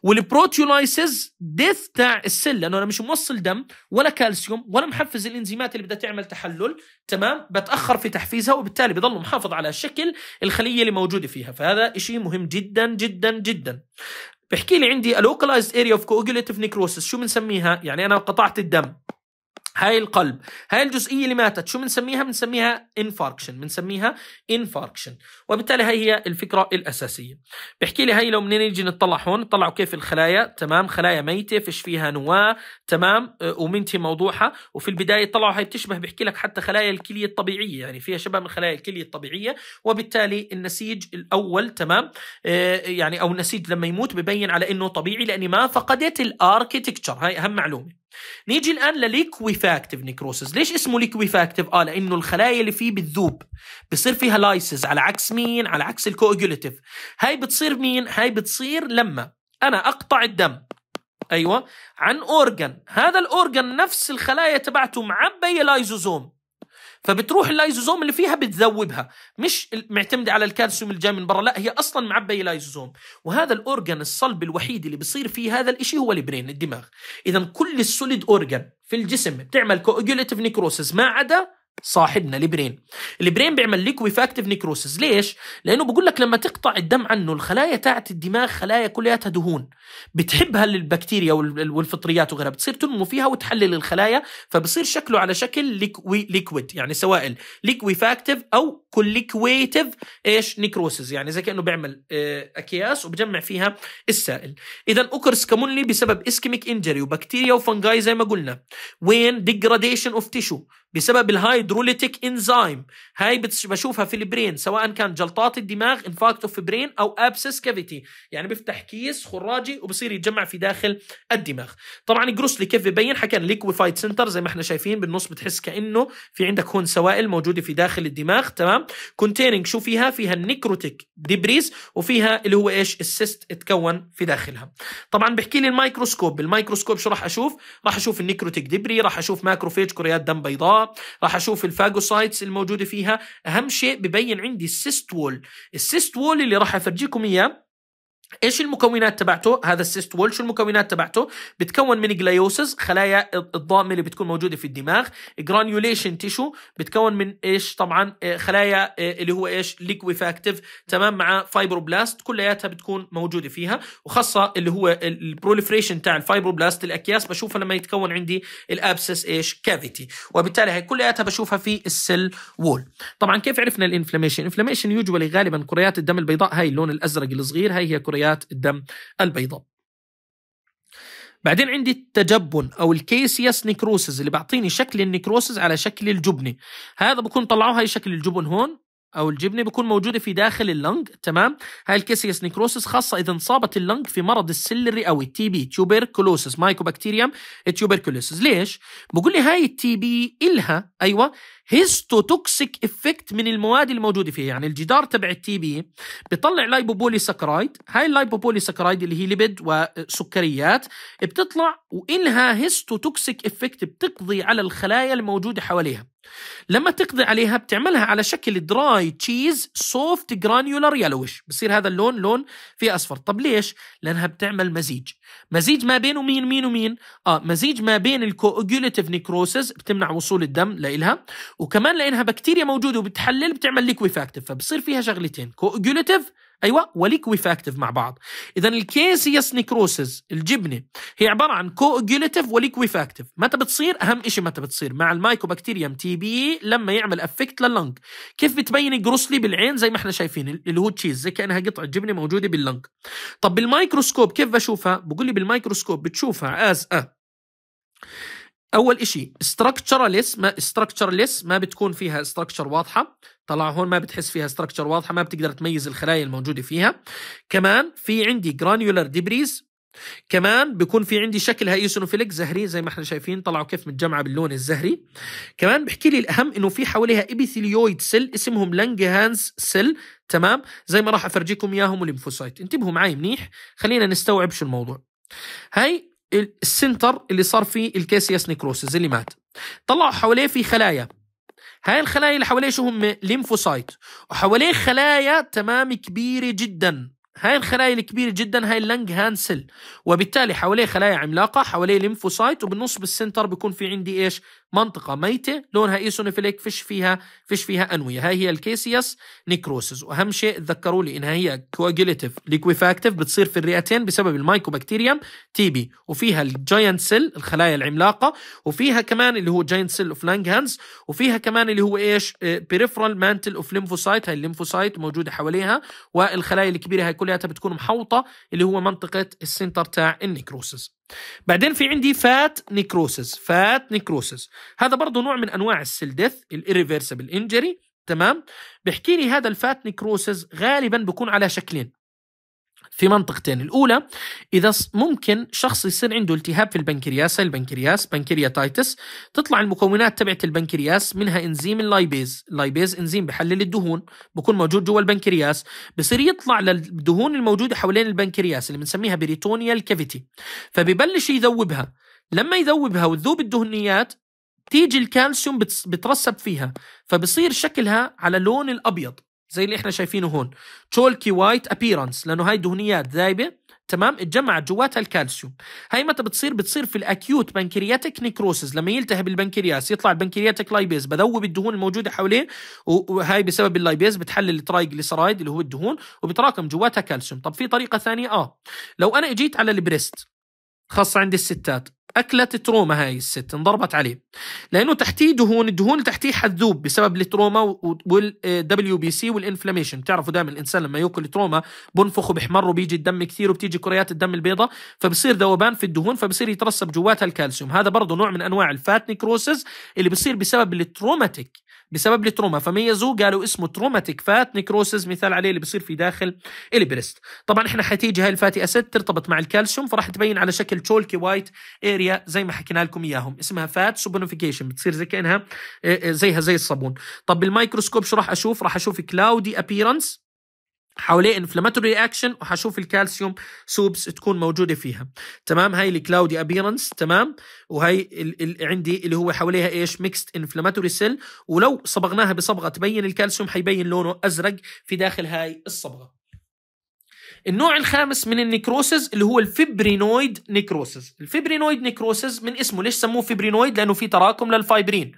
والبروتيولايسز ديث تاع السل لانه انا مش موصل دم ولا كالسيوم ولا محفز الانزيمات اللي بدها تعمل تحلل تمام بتاخر في تحفيزها وبالتالي بضل محافظ على شكل الخليه اللي موجوده فيها فهذا شيء مهم جدا جدا جدا بحكي لي عندي localized area of coagulative necrosis شو بنسميها يعني انا قطعت الدم هاي القلب هاي الجزئية اللي ماتت شو بنسميها بنسميها انفاركشن بنسميها انفاركشن وبالتالي هاي هي الفكرة الأساسية بحكي لي هاي لو منين نيجي نطلع هون طلعوا كيف الخلايا تمام خلايا ميتة فيش فيها نواة تمام آه، ومنتهي موضوعها وفي البداية طلعوا هاي بتشبه بحكي لك حتى خلايا الكلية الطبيعية يعني فيها شبه من خلايا الكلية الطبيعية وبالتالي النسيج الأول تمام آه، يعني أو النسيج لما يموت ببين على إنه طبيعي لأني ما فقدت الاركتكتشر هاي أهم معلومة نيجي الان لليكويفاكتيف نيكروسز ليش اسمه ليكويفاكتيف اه لانه الخلايا اللي فيه بتذوب بصير فيها لايسز على عكس مين على عكس الكوجوليتيف هاي بتصير مين هاي بتصير لما انا اقطع الدم ايوه عن اورجن هذا الاورجن نفس الخلايا تبعته معبيه لايزوزوم فبتروح اللايزوزوم اللي فيها بتذوبها مش معتمده على الكالسيوم الجاي من برا لا هي اصلا معبيه لايزوزوم وهذا الاورجن الصلب الوحيد اللي بيصير فيه هذا الإشي هو البرين الدماغ اذا كل السوليد اورجن في الجسم بتعمل كوجوليتيف نيكروسز ما عدا صاحبنا البرين البرين بيعمل ليكويفاكتيف اكتف نيكروسز ليش لانه بقول لك لما تقطع الدم عنه الخلايا تاعت الدماغ خلايا كلياتها دهون بتحبها البكتيريا والفطريات وغيرها بتصير تنمو فيها وتحلل الخلايا فبصير شكله على شكل ليكويد يعني سوائل ليكويفاكتيف او كوليكويتيف ايش نيكروسز يعني زي كانه بيعمل آه، اكياس وبجمع فيها السائل اذا اوكرس كمونلي بسبب اسكيميك انجري وبكتيريا وفنجاي زي ما قلنا وين ديجراديشن اوف تيشو بسبب الهايدروليتيك انزيم هاي بشوفها في البرين سواء كان جلطات الدماغ انفاكت اوف برين او ابسس كافيتي يعني بيفتح كيس خراجي وبصير يتجمع في داخل الدماغ طبعا جروسلي كيف ببين حكى ليكويفايد سنتر زي ما احنا شايفين بالنص بتحس كانه في عندك هون سوائل موجوده في داخل الدماغ تمام كونتيننج شو فيها فيها النيكروتيك ديبريز وفيها اللي هو ايش السيست اتكون في داخلها طبعا بحكي لي الميكروسكوب بالمايكروسكوب شو راح اشوف راح اشوف النيكروتيك ديبري راح اشوف ماكروفيج كريات دم بيضاء راح اشوف الفاجوسايتس الموجوده فيها اهم شيء ببين عندي السيست وول السيست وول اللي راح افرجيكم اياه ايش المكونات تبعته هذا السيست وول شو المكونات تبعته بتكون من جلايوسز خلايا الضامه اللي بتكون موجوده في الدماغ جرانيوليشن تيشو بتكون من ايش طبعا آه، خلايا آه، اللي هو ايش ليكويفاكتيف تمام مع فايبروبلاست كلياتها بتكون موجوده فيها وخاصه اللي هو البروليفريشن تاع الفايبروبلاست الاكياس بشوفها لما يتكون عندي الابسس ايش كافيتي وبالتالي هي كلياتها بشوفها في السيل وول طبعا كيف عرفنا الانفلاميشن الانفلاميشن يوجوالي غالبا كريات الدم البيضاء هاي اللون الازرق الصغير هاي هي كريات مبريات الدم البيضاء بعدين عندي التجبن او الكيسيس نيكروسز اللي بعطيني شكل النيكروسز على شكل الجبنه هذا بكون طلعوها هي شكل الجبن هون او الجبنه بيكون موجوده في داخل اللنج تمام هاي الكيسيس نيكروسس خاصه اذا انصابت اللنج في مرض السلري الرئوي التي بي تيوبركلوسس مايكوبكتيريوم تيوبركلوسس ليش بقول لي هاي التي بي الها ايوه هيستوتوكسيك افكت من المواد الموجوده فيها يعني الجدار تبع التي بي بيطلع لايبوبولي سكرايد هاي اللايبوبولي سكرايد اللي هي ليبيد وسكريات بتطلع والها هيستوتوكسيك افكت بتقضي على الخلايا الموجوده حواليها لما تقضي عليها بتعملها على شكل دراي تشيز سوفت جرانيولار يلوش بصير هذا اللون لون في اصفر طب ليش لانها بتعمل مزيج مزيج ما بين مين مين ومين اه مزيج ما بين الكوجوليتيف نيكروسز بتمنع وصول الدم لإلها وكمان لانها بكتيريا موجوده وبتحلل بتعمل ليكويفاكتيف فبصير فيها شغلتين كوجوليتيف ايوه وليكويفاكتيف مع بعض اذا الكيسيس نيكروسز الجبنه هي عباره عن كوجوليتيف وليكويفاكتيف متى بتصير اهم شيء متى بتصير مع المايكوبكتيريوم تي بي e لما يعمل افكت لللنج كيف بتبين جروسلي بالعين زي ما احنا شايفين اللي هو تشيز زي كانها قطعه جبنه موجوده باللنج طب بالمايكروسكوب كيف بشوفها بقول لي بالمايكروسكوب بتشوفها از ا اول اشي ستراكشرلس ما ستراكشرلس ما بتكون فيها ستراكتشر واضحه طلع هون ما بتحس فيها ستراكتشر واضحه ما بتقدر تميز الخلايا الموجوده فيها كمان في عندي جرانيولار ديبريز كمان بيكون في عندي شكلها ايسونوفيليك زهري زي ما احنا شايفين طلعوا كيف متجمعه باللون الزهري كمان بحكي لي الاهم انه في حواليها ابيثيليويد سيل اسمهم لانجهانز سيل تمام زي ما راح افرجيكم اياهم الليمفوسايت انتبهوا معي منيح خلينا نستوعب شو الموضوع هاي السنتر اللي صار فيه الكاسياس نيكروسيس اللي مات طلعوا حواليه في خلايا هاي الخلايا اللي حواليه شو هم ليمفوسايت وحواليه خلايا تمام كبيرة جدا هاي الخلايا الكبيرة جدا هاي اللنج هانسل وبالتالي حواليه خلايا عملاقة حواليه ليمفوسايت وبالنص بالسنتر بيكون في عندي ايش منطقة ميتة لونها ايسونيفليك فيش فيها فيش فيها أنوية هاي هي الكيسياس نيكروسز وأهم شيء تذكروا لي إنها هي كواجيليتيف ليكويفاكتيف بتصير في الرئتين بسبب المايكوبكتيريوم تي بي وفيها الجاينت سيل الخلايا العملاقة وفيها كمان اللي هو جاينت سيل اوف لانج هانز وفيها كمان اللي هو ايش بيريفرال مانتل اوف ليمفوسايت هاي الليمفوسايت موجودة حواليها والخلايا الكبيرة هاي كل كلياتها بتكون محوطه اللي هو منطقه السنتر تاع النيكروسس بعدين في عندي فات نيكروسس فات نيكروسس هذا برضه نوع من انواع السيل ديث انجري تمام بحكي لي هذا الفات نيكروسز غالبا بكون على شكلين في منطقتين الأولى إذا ممكن شخص يصير عنده التهاب في البنكرياس البنكرياس بنكرياتايتس تطلع المكونات تبعت البنكرياس منها إنزيم اللايبيز اللايبيز إنزيم بحلل الدهون بكون موجود جوا البنكرياس بصير يطلع للدهون الموجودة حوالين البنكرياس اللي بنسميها بريتونيا كافيتي فبيبلش يذوبها لما يذوبها وتذوب الدهنيات تيجي الكالسيوم بترسب فيها فبصير شكلها على لون الأبيض زي اللي احنا شايفينه هون تشولكي وايت ابيرنس لانه هاي دهنيات ذايبه تمام اتجمعت جواتها الكالسيوم هاي متى بتصير بتصير في الاكيوت بنكرياتيك نيكروسز لما يلتهب البنكرياس يطلع البنكرياتيك لايبيز بذوب الدهون الموجوده حواليه وهاي بسبب اللايبيز بتحلل الترايجليسرايد اللي هو الدهون وبتراكم جواتها كالسيوم طب في طريقه ثانيه اه لو انا اجيت على البريست خاصه عند الستات اكلت تروما هاي الست انضربت عليه لانه تحتيه دهون الدهون تحتيه حذوب بسبب التروما والدبليو بي سي والانفلاميشن بتعرفوا دائما الانسان لما ياكل تروما بنفخه بحمره وبيجي الدم كثير وبتيجي كريات الدم البيضاء فبصير ذوبان في الدهون فبصير يترسب جواتها الكالسيوم هذا برضه نوع من انواع الفات نيكروسز اللي بصير بسبب التروماتيك بسبب التروما فميزوه قالوا اسمه تروماتيك فات نيكروسز مثال عليه اللي بيصير في داخل البريست طبعا احنا حتيجي هاي الفاتي اسيد ترتبط مع الكالسيوم فراح تبين على شكل تشولكي وايت اريا زي ما حكينا لكم اياهم اسمها فات سوبونيفيكيشن بتصير زي كانها آه، آه، زيها زي الصابون طب بالمايكروسكوب شو راح اشوف راح اشوف كلاودي ابييرنس حواليه انفلاماتوري رياكشن وحشوف الكالسيوم سوبس تكون موجوده فيها تمام هاي الكلاودي ابيرنس تمام وهي الـ الـ عندي اللي هو حواليها ايش ميكست انفلاماتوري سيل ولو صبغناها بصبغه تبين الكالسيوم حيبين لونه ازرق في داخل هاي الصبغه النوع الخامس من النكروسز اللي هو الفيبرينويد نكروسز الفيبرينويد نكروسز من اسمه ليش سموه فيبرينويد لانه في تراكم للفايبرين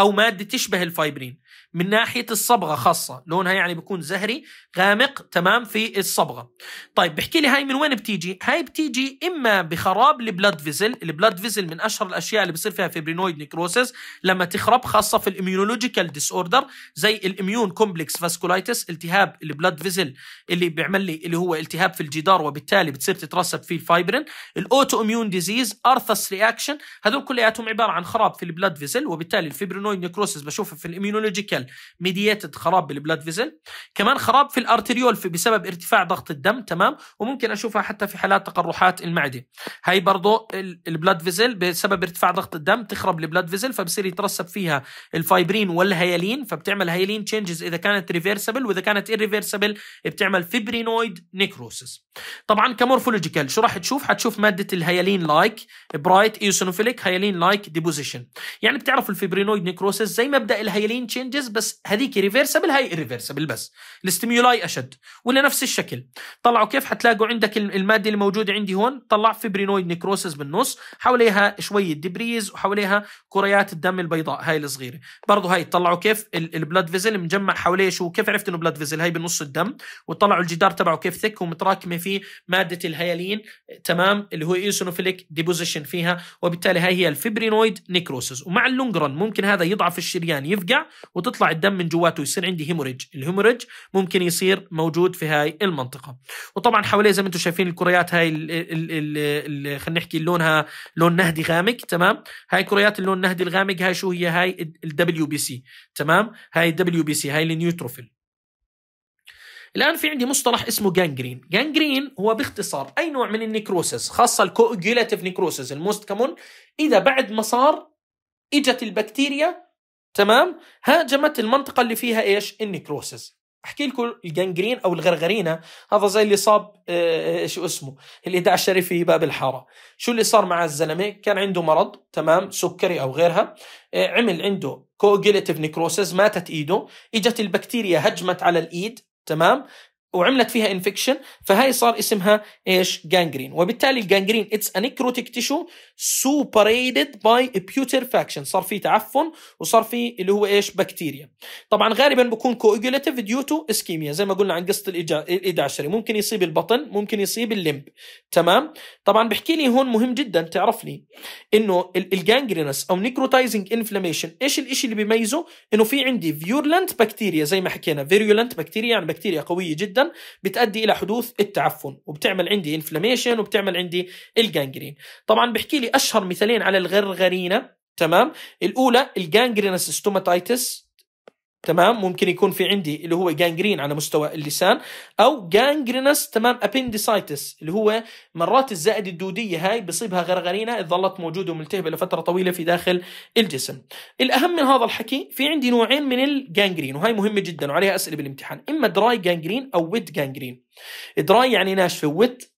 او ماده تشبه الفايبرين من ناحيه الصبغه خاصه لونها يعني بيكون زهري غامق تمام في الصبغه طيب بحكي لي هاي من وين بتيجي هاي بتيجي اما بخراب البلاد فيزل البلاد فيزل من اشهر الاشياء اللي بصير فيها فيبرينويد نيكروسيس لما تخرب خاصه في الاميونولوجيكال ديس اوردر زي الاميون كومبلكس فاسكولايتس التهاب البلاد فيزل اللي بيعمل لي اللي هو التهاب في الجدار وبالتالي بتصير تترسب فيه الفايبرين الاوتو اميون ديزيز ارثس رياكشن هذول كلياتهم عباره عن خراب في البلاد فيزل وبالتالي الفيبرينويد نيكروسيس بشوفها في الاميونولوجيكال فيزل ميدييتد خراب بالبلاد فيزل كمان خراب في الارتريول في بسبب ارتفاع ضغط الدم تمام وممكن اشوفها حتى في حالات تقرحات المعده هي برضه البلاد فيزل بسبب ارتفاع ضغط الدم تخرب البلاد فيزل فبصير يترسب فيها الفايبرين والهيالين فبتعمل هيالين تشينجز اذا كانت ريفيرسبل واذا كانت ايريفيرسبل بتعمل فيبرينويد نيكروسس طبعا كمورفولوجيكال شو راح تشوف حتشوف ماده الهيالين لايك برايت ايوسينوفيليك هيالين لايك ديبوزيشن يعني بتعرف الفيبرينويد نيكروسس زي مبدا الهيالين تشينجز بس هذيك ريفيرسبل هاي ريفيرسبل بس الستيميولاي اشد ولا نفس الشكل طلعوا كيف حتلاقوا عندك الماده اللي موجوده عندي هون طلع فيبرينويد نيكروسس بالنص حواليها شويه دبريز وحواليها كريات الدم البيضاء هاي الصغيره برضه هاي طلعوا كيف البلاد فيزل مجمع حواليه شو كيف عرفت انه بلاد فيزل هاي بنص الدم وطلعوا الجدار تبعه كيف ثك ومتراكمه فيه ماده الهيالين تمام اللي هو ايسونوفيليك ديبوزيشن فيها وبالتالي هاي هي الفيبرينويد نيكروسس ومع اللونج ممكن هذا يضعف الشريان يفقع وتطلع يطلع الدم من جواته ويصير عندي هيموريج الهيموريج ممكن يصير موجود في هاي المنطقه وطبعا حواليه زي ما انتم شايفين الكريات هاي خلينا نحكي لونها لون نهدي غامق تمام هاي كريات اللون النهدي الغامق هاي شو هي هاي الدبليو بي سي تمام هاي الدبليو بي سي هاي النيوتروفيل الان في عندي مصطلح اسمه جانجرين جانجرين هو باختصار اي نوع من النيكروسس خاصه الكوجيلاتيف نيكروسس الموست كمون اذا بعد ما صار اجت البكتيريا تمام هاجمت المنطقه اللي فيها ايش النيكروسيس احكي لكم الجنجرين او الغرغرينه هذا زي اللي صاب آه, آه، شو اسمه اللي دع في باب الحاره شو اللي صار مع الزلمه كان عنده مرض تمام سكري او غيرها آه عمل عنده كوجيليتيف نيكروسيس ماتت ايده اجت البكتيريا هجمت على الايد تمام وعملت فيها انفكشن فهي صار اسمها ايش جانجرين وبالتالي الجانجرين اتس انيكروتيك تيشو سوبريدد باي بيوترفاكشن صار في تعفن وصار في اللي هو ايش بكتيريا طبعا غالبا بكون كوجوليتيف ديو تو اسكيميا زي ما قلنا عن قصه الايد عشري ممكن يصيب البطن ممكن يصيب اللمب تمام طبعا بحكي لي هون مهم جدا تعرف لي انه الجانجرينس او نيكروتايزنج انفلاميشن ايش الشيء اللي بيميزه انه في عندي فيورلنت بكتيريا زي ما حكينا فيريولنت بكتيريا يعني بكتيريا قويه جدا بتؤدي الى حدوث التعفن وبتعمل عندي انفلاميشن وبتعمل عندي الجانجرين طبعا بحكي لي اشهر مثالين على الغرغرينه تمام الاولى الجانجرينس ستوماتايتس تمام ممكن يكون في عندي اللي هو جانجرين على مستوى اللسان او جانجرينس تمام ابندسايتس اللي هو مرات الزائد الدوديه هاي بصيبها غرغرينه ظلت موجوده وملتهبه لفتره طويله في داخل الجسم الاهم من هذا الحكي في عندي نوعين من الجانجرين وهي مهمه جدا وعليها اسئله بالامتحان اما دراي جانجرين او ويت جانجرين دراي يعني ناشفه ويت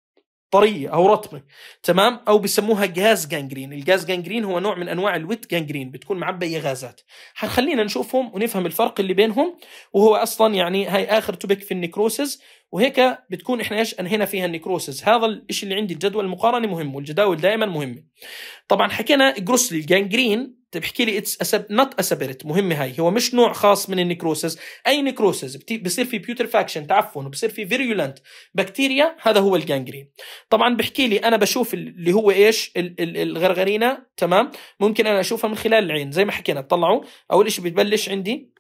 طريه او رطبه تمام او بيسموها جاز جانجرين الجاز جانجرين هو نوع من انواع الويت جانجرين بتكون معبيه غازات خلينا نشوفهم ونفهم الفرق اللي بينهم وهو اصلا يعني هاي اخر توبك في النكروسز وهيك بتكون احنا ايش انهينا فيها النكروسز هذا الشيء اللي عندي الجدول المقارنه مهم والجداول دائما مهمه طبعا حكينا جروسلي الجانجرين بحكي طيب، لي اتس أسب... نوت اسبرت مهمه هاي هو مش نوع خاص من النيكروسس اي نيكروسس بصير في بيوترفاكشن تعفن وبصير في فيريولنت بكتيريا هذا هو الجانجرين طبعا بحكي لي انا بشوف اللي هو ايش ال... ال... الغرغرينه تمام ممكن انا اشوفها من خلال العين زي ما حكينا تطلعوا اول شيء بتبلش عندي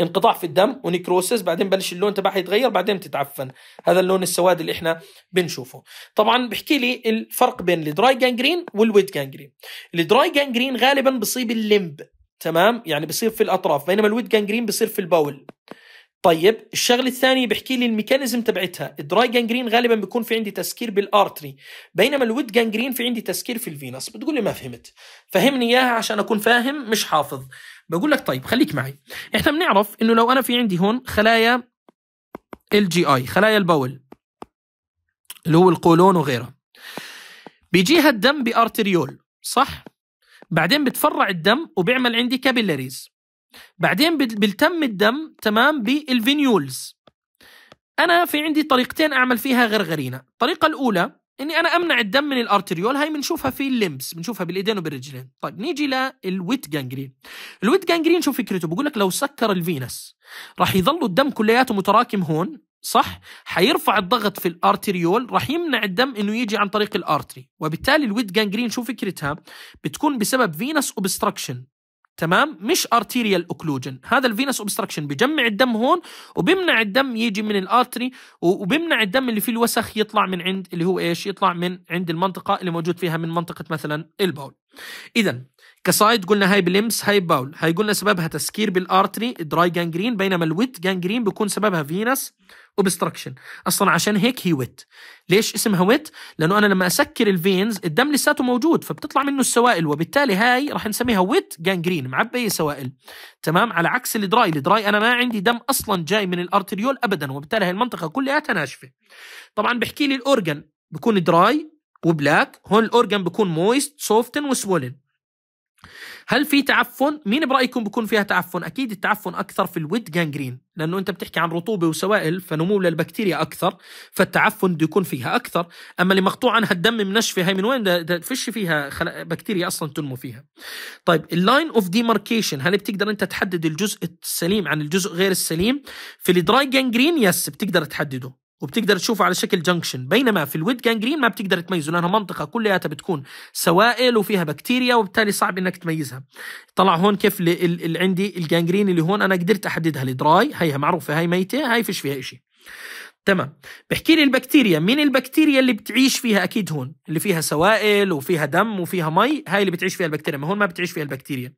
انقطاع في الدم ونيكروسس بعدين بلش اللون تبعها يتغير بعدين بتتعفن هذا اللون السواد اللي احنا بنشوفه طبعا بحكي لي الفرق بين الدراي جانجرين والويت جانجرين الدراي جانجرين غالبا بصيب اللمب تمام يعني بصير في الاطراف بينما الويت جانجرين بصير في البول طيب الشغله الثانيه بحكي لي الميكانيزم تبعتها الدراي جانجرين غالبا بيكون في عندي تسكير بالارتري بينما الويت جانجرين في عندي تسكير في الفينس بتقول لي ما فهمت فهمني اياها عشان اكون فاهم مش حافظ بقول لك طيب خليك معي احنا بنعرف انه لو انا في عندي هون خلايا ال جي اي خلايا البول اللي هو القولون وغيرها بيجيها الدم بارتريول صح بعدين بتفرع الدم وبيعمل عندي كابيلاريز بعدين بيلتم الدم تمام بالفينيولز انا في عندي طريقتين اعمل فيها غرغرينا الطريقه الاولى اني انا امنع الدم من الارتريول هاي بنشوفها في اللمس بنشوفها بالايدين وبالرجلين طيب نيجي للويت جانجرين الويت جانجرين شو فكرته بقول لك لو سكر الفينس راح يظل الدم كلياته متراكم هون صح حيرفع الضغط في الارتريول راح يمنع الدم انه يجي عن طريق الارتري وبالتالي الويت جانجرين شو فكرتها بتكون بسبب فينس اوبستراكشن تمام مش ارتيريال اوكلوجن هذا الفينس اوبستراكشن بجمع الدم هون وبيمنع الدم يجي من الارتري وبيمنع الدم اللي فيه الوسخ يطلع من عند اللي هو ايش يطلع من عند المنطقه اللي موجود فيها من منطقه مثلا البول اذا كسايد قلنا هاي بلمس هاي باول هاي قلنا سببها تسكير بالارتري دراي جانجرين بينما الويت جانجرين بيكون سببها فينس اوبستراكشن اصلا عشان هيك هي ويت ليش اسمها ويت لانه انا لما اسكر الفينز الدم لساته موجود فبتطلع منه السوائل وبالتالي هاي راح نسميها ويت جانجرين معبيه سوائل تمام على عكس الدراي الدراي انا ما عندي دم اصلا جاي من الارتريول ابدا وبالتالي هاي المنطقه كلها ناشفه طبعا بحكي لي الاورجن بكون دراي وبلاك هون الاورجن بكون مويست سوفتن وسولن هل في تعفن مين برايكم بكون فيها تعفن اكيد التعفن اكثر في الويد جانجرين لانه انت بتحكي عن رطوبه وسوائل فنمو للبكتيريا اكثر فالتعفن بده يكون فيها اكثر اما اللي مقطوع عنها الدم منشفه هي من وين ده, فيش فيها بكتيريا اصلا تنمو فيها طيب اللاين اوف ديماركيشن هل بتقدر انت تحدد الجزء السليم عن الجزء غير السليم في الدراي جانجرين يس بتقدر تحدده وبتقدر تشوفه على شكل جنكشن بينما في الويد جانجرين ما بتقدر تميزه لانها منطقه كلياتها بتكون سوائل وفيها بكتيريا وبالتالي صعب انك تميزها طلع هون كيف اللي عندي الجانجرين اللي هون انا قدرت احددها الدراي هيها معروفه هي ميته هي فيش فيها شيء تمام بحكي لي البكتيريا مين البكتيريا اللي بتعيش فيها اكيد هون اللي فيها سوائل وفيها دم وفيها مي هاي اللي بتعيش فيها البكتيريا ما هون ما بتعيش فيها البكتيريا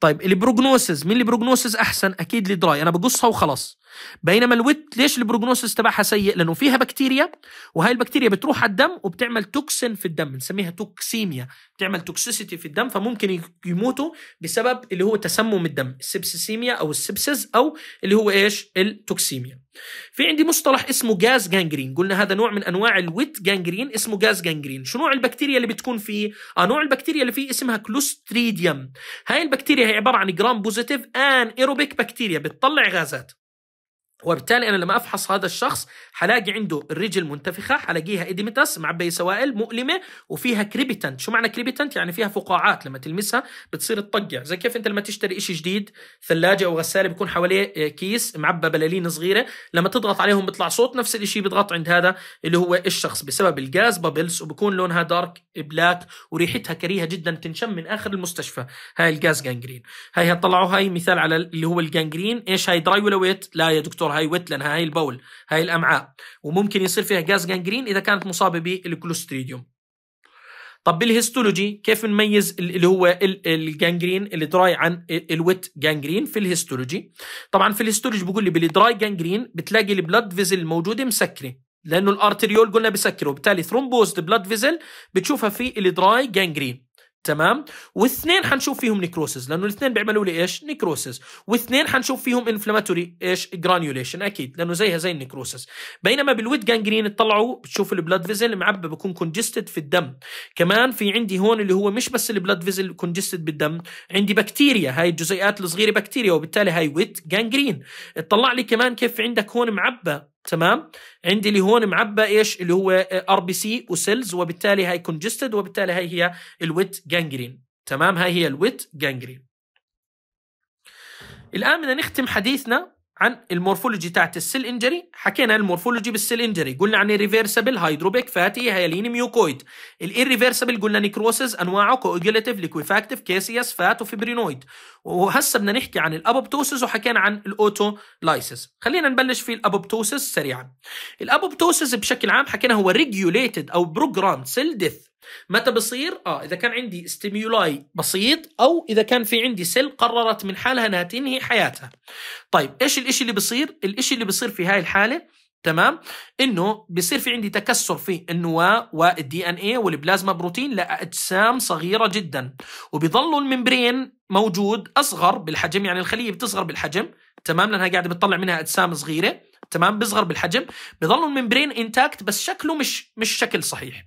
طيب البروجنوسز مين البروجنوسز احسن اكيد الدراي انا بقصها وخلاص بينما الوت ليش البروجنوسيس تبعها سيء لانه فيها بكتيريا وهاي البكتيريا بتروح على الدم وبتعمل توكسين في الدم بنسميها توكسيميا بتعمل توكسيسيتي في الدم فممكن يموتوا بسبب اللي هو تسمم الدم السبسيسيميا او السبسز او اللي هو ايش التوكسيميا في عندي مصطلح اسمه جاز جانجرين قلنا هذا نوع من انواع الويت جانجرين اسمه جاز جانجرين شو نوع البكتيريا اللي بتكون فيه آه نوع البكتيريا اللي فيه اسمها كلوستريديوم هاي البكتيريا هي عباره عن جرام بوزيتيف ان ايروبيك بكتيريا بتطلع غازات وبالتالي انا لما افحص هذا الشخص حلاقي عنده الرجل منتفخه حلاقيها ايديمتس معبيه سوائل مؤلمه وفيها كريبتنت شو معنى كريبتنت يعني فيها فقاعات لما تلمسها بتصير تطقع زي كيف انت لما تشتري شيء جديد ثلاجه او غساله بيكون حواليه آه، كيس معبى بلالين صغيره لما تضغط عليهم بيطلع صوت نفس الشيء بيضغط عند هذا اللي هو الشخص بسبب الغاز بابلز وبكون لونها دارك بلاك وريحتها كريهه جدا تنشم من اخر المستشفى هاي الجاز جانجرين هاي طلعوا هاي مثال على اللي هو الجانجرين ايش هاي درايولويت لا يا دكتور هاي ويتلن هاي البول هاي الامعاء وممكن يصير فيها جاز جانجرين اذا كانت مصابه بالكلوستريديوم طب بالهيستولوجي كيف نميز اللي هو الجانجرين اللي دراي عن الويت جانجرين في الهيستولوجي طبعا في الهيستولوجي بيقول لي بالدراي جانجرين بتلاقي البلاد فيزل الموجوده مسكره لانه الارتريول قلنا بسكره وبالتالي ثرومبوزد بلاد فيزل بتشوفها في الدراي جانجرين تمام واثنين حنشوف فيهم نيكروسز لانه الاثنين بيعملوا لي ايش نيكروسز واثنين حنشوف فيهم انفلاماتوري ايش جرانيوليشن اكيد لانه زيها زي النيكروسز بينما بالويد جانجرين اطلعوا بتشوف البلاد فيزل معبى بكون كونجستد في الدم كمان في عندي هون اللي هو مش بس البلاد فيزل كونجستد بالدم عندي بكتيريا هاي الجزيئات الصغيره بكتيريا وبالتالي هاي ويت جانجرين اطلع لي كمان كيف عندك هون معبى تمام عندي اللي هون معبى ايش اللي هو ار بي سي وسيلز وبالتالي هاي كونجستد وبالتالي هاي هي الويت جانجرين تمام هاي هي الويت جانجرين الان بدنا نختم حديثنا عن المورفولوجي تاعت السيل انجري حكينا المورفولوجي بالسيل انجري قلنا عن الريفرسبل هيدروبيك فاتي هيالين ميوكويد الاريفرسبل قلنا نيكروسز انواعه كوجوليتيف ليكويفاكتيف كاسياس فات وفيبرينويد وهسه بدنا نحكي عن الابوبتوسس وحكينا عن الاوتو لايسس خلينا نبلش في الابوبتوسس سريعا الابوبتوسس بشكل عام حكينا هو ريجوليتد او بروجرام سيل ديث متى بصير؟ اه اذا كان عندي ستيميولاي بسيط او اذا كان في عندي سيل قررت من حالها انها تنهي حياتها. طيب ايش الاشي اللي بصير؟ الاشي اللي بصير في هاي الحاله تمام؟ انه بصير في عندي تكسر في النواه والدي ان اي والبلازما بروتين لاجسام صغيره جدا وبيضلوا الممبرين موجود اصغر بالحجم يعني الخليه بتصغر بالحجم تمام لانها قاعده بتطلع منها اجسام صغيره تمام بيصغر بالحجم بضل الممبرين انتاكت بس شكله مش مش شكل صحيح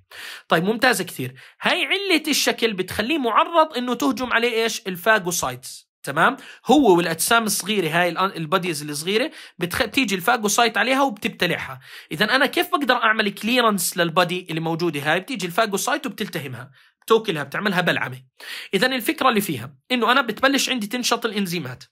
طيب ممتازه كثير هاي عله الشكل بتخليه معرض انه تهجم عليه ايش الفاجوسايتس تمام هو والاجسام الصغيره هاي الباديز الصغيره بتخ... بتيجي الفاجوسايت عليها وبتبتلعها اذا انا كيف بقدر اعمل كليرنس للبادي اللي موجوده هاي بتيجي الفاجوسايت وبتلتهمها بتوكلها بتعملها بلعمه اذا الفكره اللي فيها انه انا بتبلش عندي تنشط الانزيمات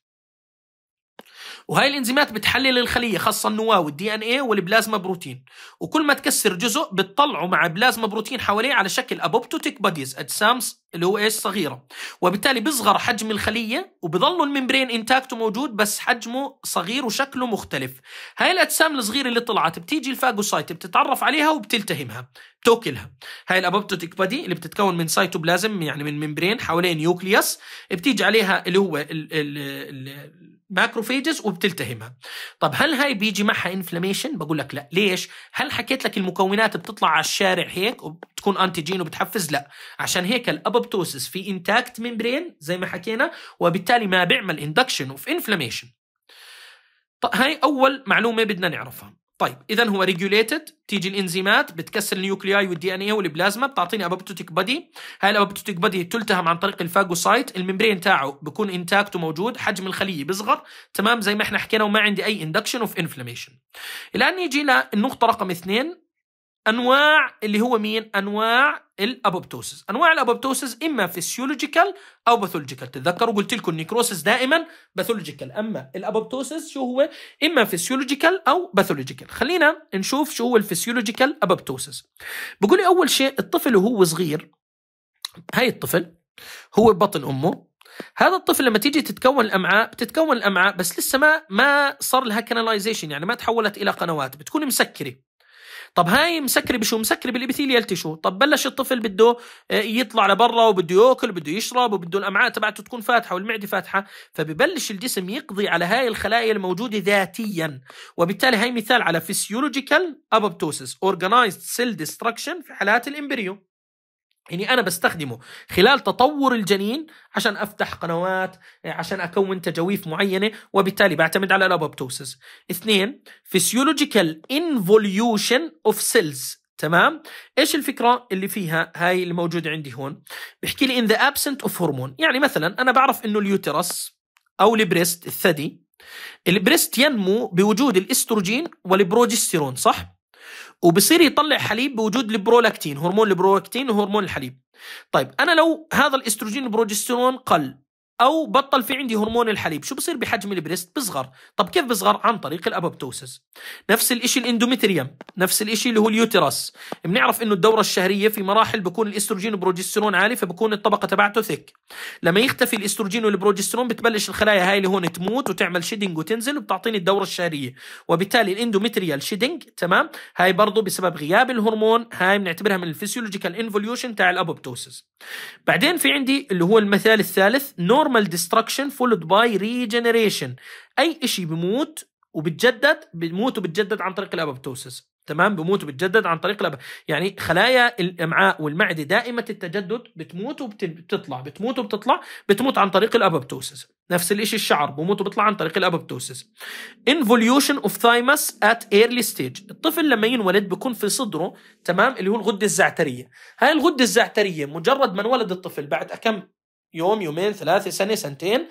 وهي الانزيمات بتحلل الخليه خاصه النواه والدي ان اي والبلازما بروتين وكل ما تكسر جزء بتطلعه مع بلازما بروتين حواليه على شكل ابوبتوتيك باديز اجسام اللي هو ايش صغيره وبالتالي بيصغر حجم الخليه وبضل الممبرين انتاكت موجود بس حجمه صغير وشكله مختلف هاي الاجسام الصغيره اللي طلعت بتيجي الفاجوسايت بتتعرف عليها وبتلتهمها بتوكلها هاي الابوبتوتيك بادي اللي بتتكون من سايتوبلازم يعني من ممبرين حوالين نيوكليوس بتيجي عليها اللي هو ال ال ال ماكروفيجز وبتلتهمها طب هل هاي بيجي معها انفلاميشن بقول لك لا ليش هل حكيت لك المكونات بتطلع على الشارع هيك وبتكون انتيجين وبتحفز لا عشان هيك الابوبتوسس في انتاكت ممبرين زي ما حكينا وبالتالي ما بيعمل اندكشن اوف انفلاميشن طيب هاي اول معلومه بدنا نعرفها طيب اذا هو ريجوليتد تيجي الانزيمات بتكسر النيوكلياي والدي ان اي والبلازما بتعطيني ابوبتوتيك بادي هاي الابوبتوتيك بادي تلتهم عن طريق الفاجوسايت الممبرين تاعه بكون انتاكت وموجود حجم الخليه بصغر تمام زي ما احنا حكينا وما عندي اي اندكشن اوف انفلاميشن الان نيجي للنقطه رقم اثنين انواع اللي هو مين انواع الابوبتوسز انواع الابوبتوسز اما فيسيولوجيكال او باثولوجيكال تتذكروا قلت لكم النيكروسس دائما باثولوجيكال اما الابوبتوسز شو هو اما فيسيولوجيكال او باثولوجيكال خلينا نشوف شو هو الفيسيولوجيكال ابوبتوسز بقول لي اول شيء الطفل وهو صغير هاي الطفل هو بطن امه هذا الطفل لما تيجي تتكون الامعاء بتتكون الامعاء بس لسه ما ما صار لها كانلايزيشن يعني ما تحولت الى قنوات بتكون مسكره طب هاي مسكره بشو مسكره بالابيثيليال تيشو طب بلش الطفل بده آه، يطلع لبرا وبده ياكل وبده يشرب وبده الامعاء تبعته تكون فاتحه والمعده فاتحه فببلش الجسم يقضي على هاي الخلايا الموجوده ذاتيا وبالتالي هاي مثال على فيسيولوجيكال ابوبتوسيس اورجانيزد سيل ديستركشن في حالات الامبريو يعني انا بستخدمه خلال تطور الجنين عشان افتح قنوات عشان اكون تجاويف معينه وبالتالي بعتمد على الابوبتوسس اثنين فيسيولوجيكال انفوليوشن اوف سيلز تمام ايش الفكره اللي فيها هاي اللي موجوده عندي هون بحكي لي ان ذا ابسنت اوف هرمون يعني مثلا انا بعرف انه اليوترس او البريست الثدي البريست ينمو بوجود الاستروجين والبروجستيرون صح وبصير يطلع حليب بوجود البرولاكتين هرمون البرولاكتين وهرمون الحليب طيب انا لو هذا الاستروجين البروجسترون قل او بطل في عندي هرمون الحليب شو بصير بحجم البريست بصغر طب كيف بصغر عن طريق الابوبتوسس نفس الاشي الاندوميتريوم نفس الاشي اللي هو اليوترس بنعرف انه الدوره الشهريه في مراحل بكون الاستروجين والبروجستيرون عالي فبكون الطبقه تبعته ثيك لما يختفي الاستروجين والبروجستيرون بتبلش الخلايا هاي اللي هون تموت وتعمل شيدنج وتنزل وبتعطيني الدوره الشهريه وبالتالي الاندوميتريال شيدنج تمام هاي برضه بسبب غياب الهرمون هاي بنعتبرها من الفسيولوجيكال انفوليوشن تاع الابوبتوسس بعدين في عندي اللي هو المثال الثالث نورمال thermal destruction followed by regeneration اي شيء بموت وبتجدد بموت وبتجدد عن طريق الابوبتوسس تمام بموت وبتجدد عن طريق الأب... يعني خلايا الامعاء والمعده دائمه التجدد بتموت وبتطلع بتموت وبتطلع بتموت عن طريق الابوبتوسس نفس الشيء الشعر بموت وبيطلع عن طريق الابوبتوسس انفوليوشن اوف ثايمس ات ايرلي ستيج الطفل لما ينولد بيكون في صدره تمام اللي هو الغده الزعتريه هاي الغده الزعتريه مجرد ما انولد الطفل بعد كم يوم يومين ثلاثة سنة سنتين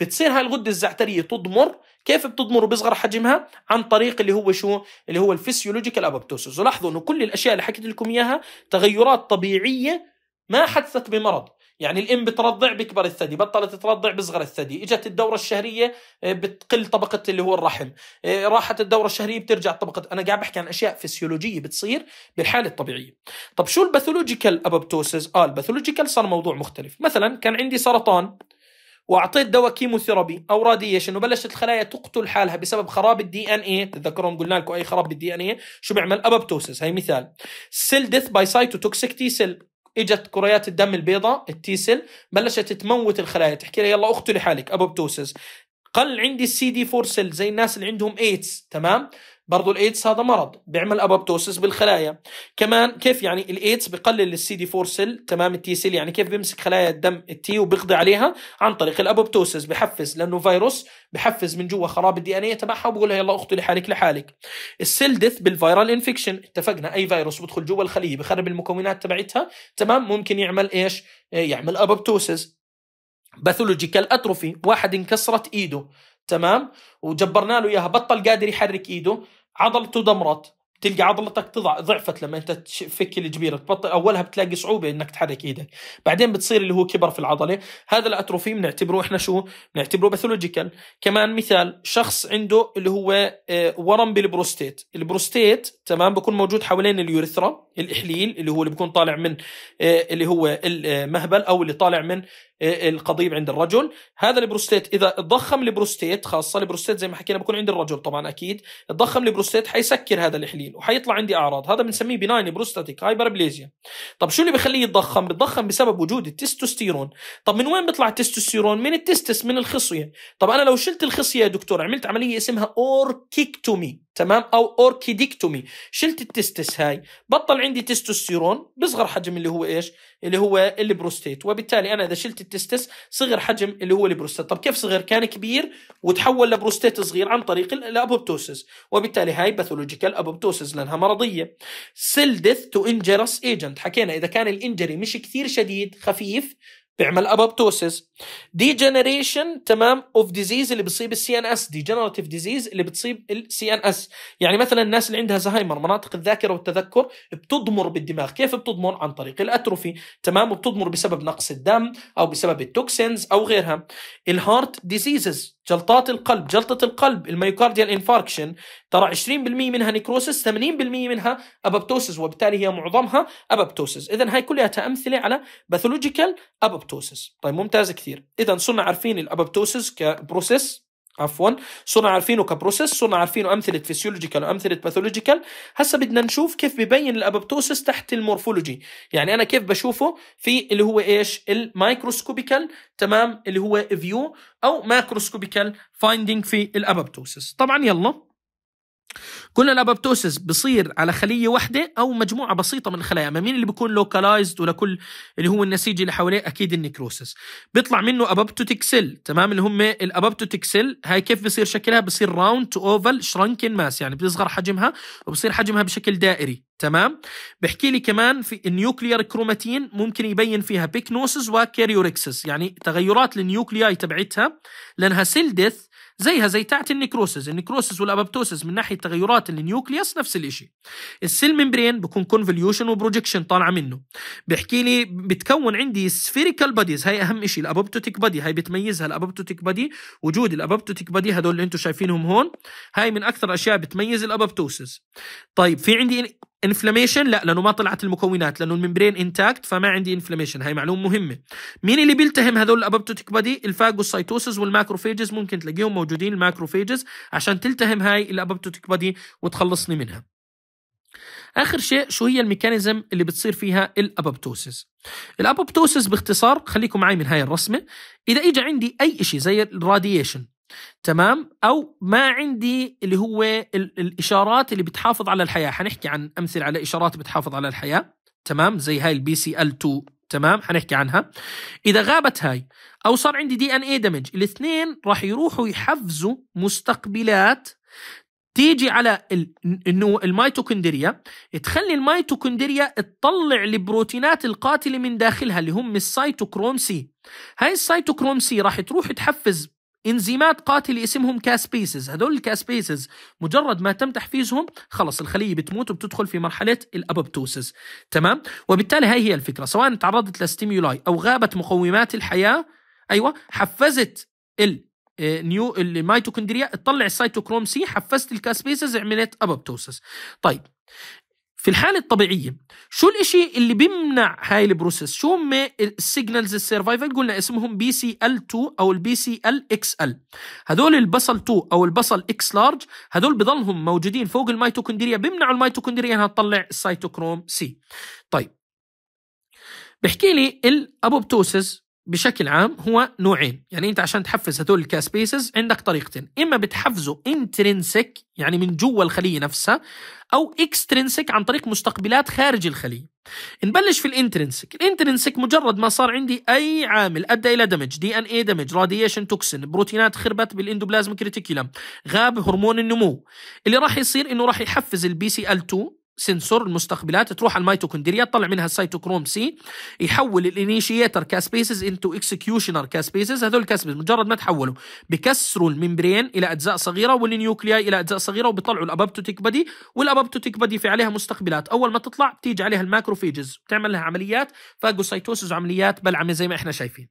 بتصير هاي الغدة الزعترية تضمر كيف بتضمر وبصغر حجمها عن طريق اللي هو شو اللي هو الفسيولوجيكال ابوبتوسس ولاحظوا انه كل الاشياء اللي حكيت لكم اياها تغيرات طبيعيه ما حدثت بمرض يعني الام بترضع بكبر الثدي بطلت ترضع بصغر الثدي اجت الدوره الشهريه آه، بتقل طبقه اللي هو الرحم آه، راحت الدوره الشهريه بترجع طبقه انا قاعد بحكي عن اشياء فسيولوجيه بتصير بالحاله الطبيعيه طب شو الباثولوجيكال ابوبتوسز اه الباثولوجيكال صار موضوع مختلف مثلا كان عندي سرطان واعطيت دواء كيموثيرابي او راديشن وبلشت الخلايا تقتل حالها بسبب خراب الدي ان اي تذكرون قلنا لكم اي خراب بالدي ان اي شو بيعمل ابابتوسس هي مثال سيل ديث باي سايتوتوكسيك تي سيل اجت كريات الدم البيضاء التيسل بلشت تموت الخلايا تحكي لها يلا اقتلي حالك ابوبتوسس قل عندي السي دي 4 سيل زي الناس اللي عندهم ايدز تمام برضو الايدز هذا مرض بيعمل ابابتوسس بالخلايا كمان كيف يعني الايدز بقلل السي دي 4 سيل تمام التي سيل يعني كيف بيمسك خلايا الدم التي وبيقضي عليها عن طريق الابابتوسس بحفز لانه فيروس بحفز من جوا خراب الدي ان اي تبعها وبقول لها يلا اختي لحالك لحالك السيل ديث بالفيرال انفكشن اتفقنا اي فيروس بدخل جوا الخليه بخرب المكونات تبعتها تمام ممكن يعمل ايش إيه، يعمل ابابتوسس باثولوجيكال اتروفي واحد انكسرت ايده تمام وجبرنا له اياها بطل قادر يحرك ايده عضلته دمرت تلقى عضلتك ضعفت لما انت تفك الجبيره تبطل اولها بتلاقي صعوبه انك تحرك ايدك بعدين بتصير اللي هو كبر في العضله هذا الاتروفي بنعتبره احنا شو بنعتبره باثولوجيكال كمان مثال شخص عنده اللي هو آه، ورم بالبروستيت البروستيت تمام بكون موجود حوالين اليوريثرا الاحليل اللي هو اللي بيكون طالع من آه، اللي هو المهبل آه، او اللي طالع من القضيب عند الرجل هذا البروستيت اذا تضخم البروستيت خاصه البروستيت زي ما حكينا بكون عند الرجل طبعا اكيد تضخم البروستيت حيسكر هذا الحليل وحيطلع عندي اعراض هذا بنسميه بناين بروستاتيك هايبربليزيا طب شو اللي بخليه يتضخم بتضخم بسبب وجود التستوستيرون طب من وين بيطلع التستوستيرون من التستس من الخصيه طب انا لو شلت الخصيه يا دكتور عملت عمليه اسمها اوركيكتومي تمام او اوركيديكتومي شلت التستس هاي بطل عندي تستوستيرون بصغر حجم اللي هو ايش اللي هو البروستيت وبالتالي انا اذا شلت التستس صغر حجم اللي هو البروستيت طب كيف صغر كان كبير وتحول لبروستيت صغير عن طريق الابوبتوسيس وبالتالي هاي باثولوجيكال ابوبتوسيس لانها مرضيه سيل ديث تو انجرس ايجنت حكينا اذا كان الانجري مش كثير شديد خفيف بيعمل ابابتوسس دي جنريشن تمام اوف ديزيز اللي بتصيب السي ان اس دي جنراتيف ديزيز اللي بتصيب السي ان اس يعني مثلا الناس اللي عندها زهايمر مناطق الذاكره والتذكر بتضمر بالدماغ كيف بتضمر عن طريق الاتروفي تمام وبتضمر بسبب نقص الدم او بسبب التوكسينز او غيرها الهارت ديزيزز جلطات القلب جلطة القلب الميوكارديال انفاركشن ترى 20% منها نيكروسس 80% منها ابابتوسس وبالتالي هي معظمها ابابتوسس اذا هاي كلها امثله على باثولوجيكال ابوبتوسس الابوبتوسس طيب ممتاز كثير اذا صرنا عارفين الابوبتوسس كبروسيس عفوا صرنا عارفينه كبروسيس صرنا عارفينه امثله فيسيولوجيكال وامثله باثولوجيكال هسه بدنا نشوف كيف ببين الابوبتوسس تحت المورفولوجي يعني انا كيف بشوفه في اللي هو ايش المايكروسكوبيكال تمام اللي هو فيو او ماكروسكوبيكال فايندينج في الابوبتوسس طبعا يلا كل الابابتوسس بصير على خليه واحده او مجموعه بسيطه من الخلايا ما مين اللي بيكون لوكالايزد ولكل اللي هو النسيج اللي حواليه اكيد النكروسس بيطلع منه ابابتوتيك سيل تمام اللي هم الابابتوتيك سيل هاي كيف بصير شكلها بصير راوند تو اوفال شرانكن ماس يعني بتصغر حجمها وبصير حجمها بشكل دائري تمام بحكي لي كمان في النيوكليار كروماتين ممكن يبين فيها بيكنوسس وكاريوريكسس يعني تغيرات للنيوكلياي تبعتها لانها سيل ديث زيها زي تاعت النكروسز النكروسز والابابتوسز من ناحيه تغيرات النيوكليوس نفس الشيء السيل ممبرين بكون كونفوليوشن وبروجكشن طالعه منه بيحكي لي بتكون عندي سفيريكال باديز هاي اهم شيء الابابتوتيك بادي هاي بتميزها الابابتوتيك بادي وجود الابابتوتيك بادي هذول اللي انتم شايفينهم هون هاي من اكثر الاشياء بتميز الابابتوسز طيب في عندي انفلاميشن لا لانه ما طلعت المكونات لانه الممبرين انتاكت فما عندي انفلاميشن هاي معلومه مهمه مين اللي بيلتهم هذول الابوبتوتيك بادي الفاجوسايتوسز والماكروفيجز ممكن تلاقيهم موجودين الماكروفيجز عشان تلتهم هاي الابوبتوتيك بادي وتخلصني منها اخر شيء شو هي الميكانيزم اللي بتصير فيها الابوبتوسز الابوبتوسز باختصار خليكم معي من هاي الرسمه اذا اجى عندي اي شيء زي الراديشن تمام او ما عندي اللي هو الاشارات اللي بتحافظ على الحياه حنحكي عن امثله على اشارات بتحافظ على الحياه تمام زي هاي البي سي ال 2 تمام حنحكي عنها اذا غابت هاي او صار عندي دي ان اي دمج الاثنين راح يروحوا يحفزوا مستقبلات تيجي على انه الميتوكوندريا تخلي الميتوكوندريا تطلع البروتينات القاتله من داخلها اللي هم السيتوكروم سي هاي السيتوكروم سي راح تروح تحفز انزيمات قاتلة اسمهم كاسبيسز هدول الكاسبيسز مجرد ما تم تحفيزهم خلص الخلية بتموت وبتدخل في مرحلة الأبوبتوسز تمام وبالتالي هاي هي الفكرة سواء تعرضت لستيميولاي أو غابت مقومات الحياة أيوة حفزت ال آه، نيو الميتوكوندريا تطلع السيتوكروم سي حفزت الكاسبيسز عملت ابوبتوسس طيب في الحالة الطبيعية شو الاشي اللي بيمنع هاي البروسيس شو هم السيجنالز السيرفايفل قلنا اسمهم بي سي ال 2 او البي سي ال اكس ال هذول البصل 2 او البصل اكس لارج هذول بضلهم موجودين فوق الميتوكوندريا بيمنعوا الميتوكوندريا انها تطلع السيتوكروم سي طيب بحكي لي الابوبتوسس بشكل عام هو نوعين يعني انت عشان تحفز هذول الكاس بيسز عندك طريقتين اما بتحفزه انترنسك يعني من جوا الخليه نفسها او اكسترنسك عن طريق مستقبلات خارج الخليه نبلش في الانترنسك الانترنسك مجرد ما صار عندي اي عامل ادى الى دمج دي ان اي دمج راديشن توكسين بروتينات خربت بالاندوبلازم كريتيكولم غاب هرمون النمو اللي راح يصير انه راح يحفز البي سي ال 2 سنسور المستقبلات تروح على الميتوكوندريا تطلع منها السيتوكروم سي يحول الانيشيتر كاسبيسز انتو اكسكيوشنر كاسبيسز هذول الكاسبيسز مجرد ما تحولوا بكسروا الممبرين الى اجزاء صغيره والنيوكلياي الى اجزاء صغيره وبيطلعوا الابابتوتيك بدي والابابتوتيك بدي في عليها مستقبلات اول ما تطلع بتيجي عليها الماكروفيجز بتعمل لها عمليات فاجوسايتوسز وعمليات بلعمه زي ما احنا شايفين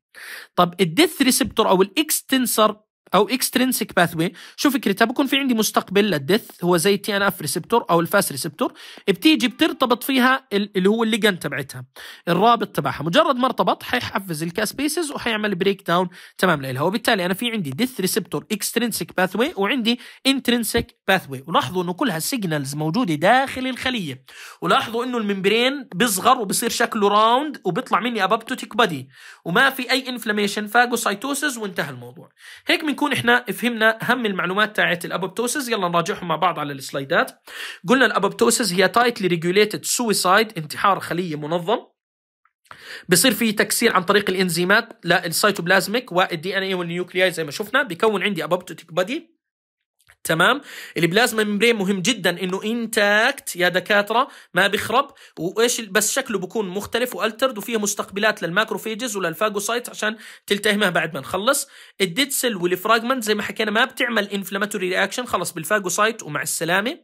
طب الديث ريسبتور او الاكستنسر او اكسترنسك باث واي شو فكرتها بكون في عندي مستقبل للدث هو زي تي يعني ان اف ريسبتور او الفاس ريسبتور بتيجي بترتبط فيها اللي هو الليجن تبعتها الرابط تبعها مجرد ما ارتبط حيحفز الكاسبيسز وحيعمل بريك داون تمام لها وبالتالي انا في عندي دث ريسبتور اكسترنسك باث واي وعندي انترنسك باث واي ولاحظوا انه كلها سيجنالز موجوده داخل الخليه ولاحظوا انه الممبرين بيصغر وبصير شكله راوند وبيطلع مني ابابتوتيك بادي وما في اي انفلاميشن فاجوسايتوسز وانتهى الموضوع هيك من نكون احنا فهمنا اهم المعلومات تاعت الابوبتوسز يلا نراجعهم مع بعض على السلايدات قلنا الابوبتوسز هي تايتلي ريجوليتد سويسايد انتحار خليه منظم بصير في تكسير عن طريق الانزيمات للسيتوبلازميك والدي ان اي والنيوكلياي زي ما شفنا بكون عندي ابوبتوتيك بادي تمام البلازما ميمبرين مهم جدا انه انتاكت يا دكاتره ما بيخرب وايش بس شكله بكون مختلف والترد وفيه مستقبلات للماكروفيجز وللفاجوسايت عشان تلتهمها بعد ما نخلص الديد سيل والفراجمنت زي ما حكينا ما بتعمل انفلاماتوري رياكشن خلص بالفاجوسايت ومع السلامه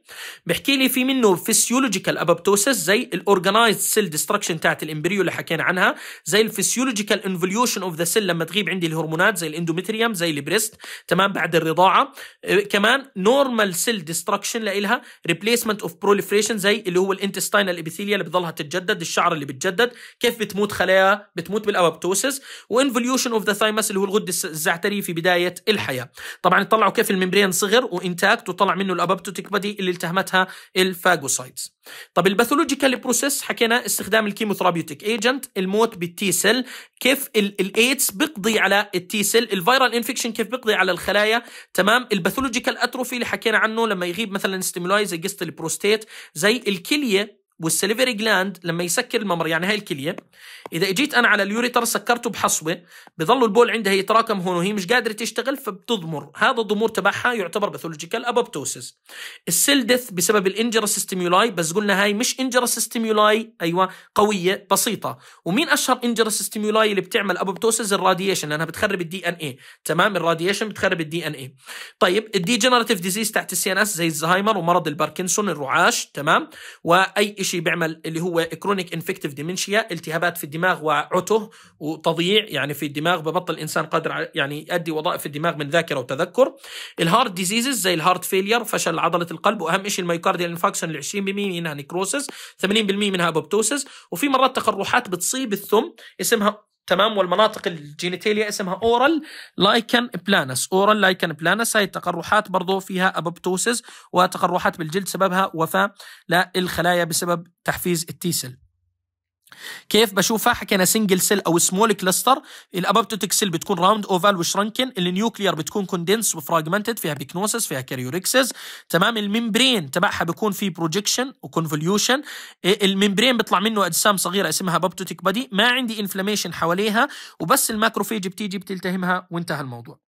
بحكي لي في منه فيسيولوجيكال ابوبتوسس زي الاورجنايزد سيل ديستركشن تاعت الامبريو اللي حكينا عنها زي الفيسيولوجيكال انفوليوشن اوف ذا سيل لما تغيب عندي الهرمونات زي الاندوميتريوم زي البريست تمام بعد الرضاعه إيه، كمان نورمال سيل ديستركشن لإلها ريبليسمنت اوف بروليفريشن زي اللي هو الانتستاين الابيثيليا اللي بتضلها تتجدد الشعر اللي بتجدد كيف بتموت خلايا بتموت بالابابتوسس وانفوليوشن اوف ذا ثايمس اللي هو الغده الزعتري في بدايه الحياه طبعا طلعوا كيف الممبرين صغر وانتاكت وطلع منه الابوبتوتيك بدي اللي التهمتها الفاجوسايتس طب الباثولوجيكال بروسيس حكينا استخدام الكيموثرابيوتيك ايجنت الموت بالتي سيل كيف الايدز بيقضي على التي سيل الفيرال انفكشن كيف بيقضي على الخلايا تمام الباثولوجيكال اتروفي اللي حكينا عنه لما يغيب مثلا ستيمولايز زي قسط البروستيت زي الكليه والسليفري جلاند لما يسكر الممر يعني هاي الكليه اذا اجيت انا على اليوريتر سكرته بحصوه بضل البول عندها يتراكم هون وهي مش قادره تشتغل فبتضمر هذا الضمور تبعها يعتبر باثولوجيكال ابوبتوسيس السيل ديث بسبب الانجرس ستيمولاي بس قلنا هاي مش انجرس ستيمولاي ايوه قويه بسيطه ومين اشهر انجرس ستيمولاي اللي بتعمل ابوبتوسيس الراديشن لانها بتخرب الدي ان اي تمام الراديشن بتخرب الدي ان اي طيب الديجنراتيف ديزيز تحت السي ان اس زي الزهايمر ومرض الباركنسون الرعاش تمام واي شيء بيعمل اللي هو كرونيك انفكتيف ديمنشيا التهابات في الدماغ وعته وتضييع يعني في الدماغ ببطل الانسان قادر يعني يؤدي وظائف الدماغ من ذاكره وتذكر الهارت ديزيزز زي الهارت فيلير فشل عضله القلب واهم شيء الميوكارديال انفكشن ال 20% منها نيكروسس 80% منها ابوبتوسس وفي مرات تقرحات بتصيب الثم اسمها تمام والمناطق الجينيتاليا اسمها اورال لايكن بلانس اورال لايكن بلانس هاي التقرحات برضو فيها ابوبتوسز وتقرحات بالجلد سببها وفاه للخلايا بسبب تحفيز التيسل كيف بشوفها حكينا سنجل سيل او سمول كلستر الابابتوتيك سيل بتكون راوند اوفال وشرنكن النيوكلير بتكون كوندنس وفراجمنتد فيها بيكنوسس فيها كاريوريكسز تمام الممبرين تبعها بكون في بروجكشن وكونفوليوشن إيه، الممبرين بيطلع منه اجسام صغيره اسمها ابابتوتيك بادي ما عندي انفلاميشن حواليها وبس الماكروفيج بتيجي بتلتهمها وانتهى الموضوع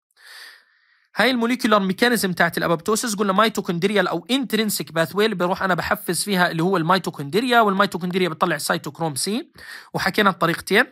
هاي الموليكيولار ميكانيزم بتاعت الابابتوسس قلنا ميتوكوندريال او انترنسك باثوي اللي بروح انا بحفز فيها اللي هو الميتوكوندريا والميتوكوندريا بتطلع سيتوكروم سي وحكينا الطريقتين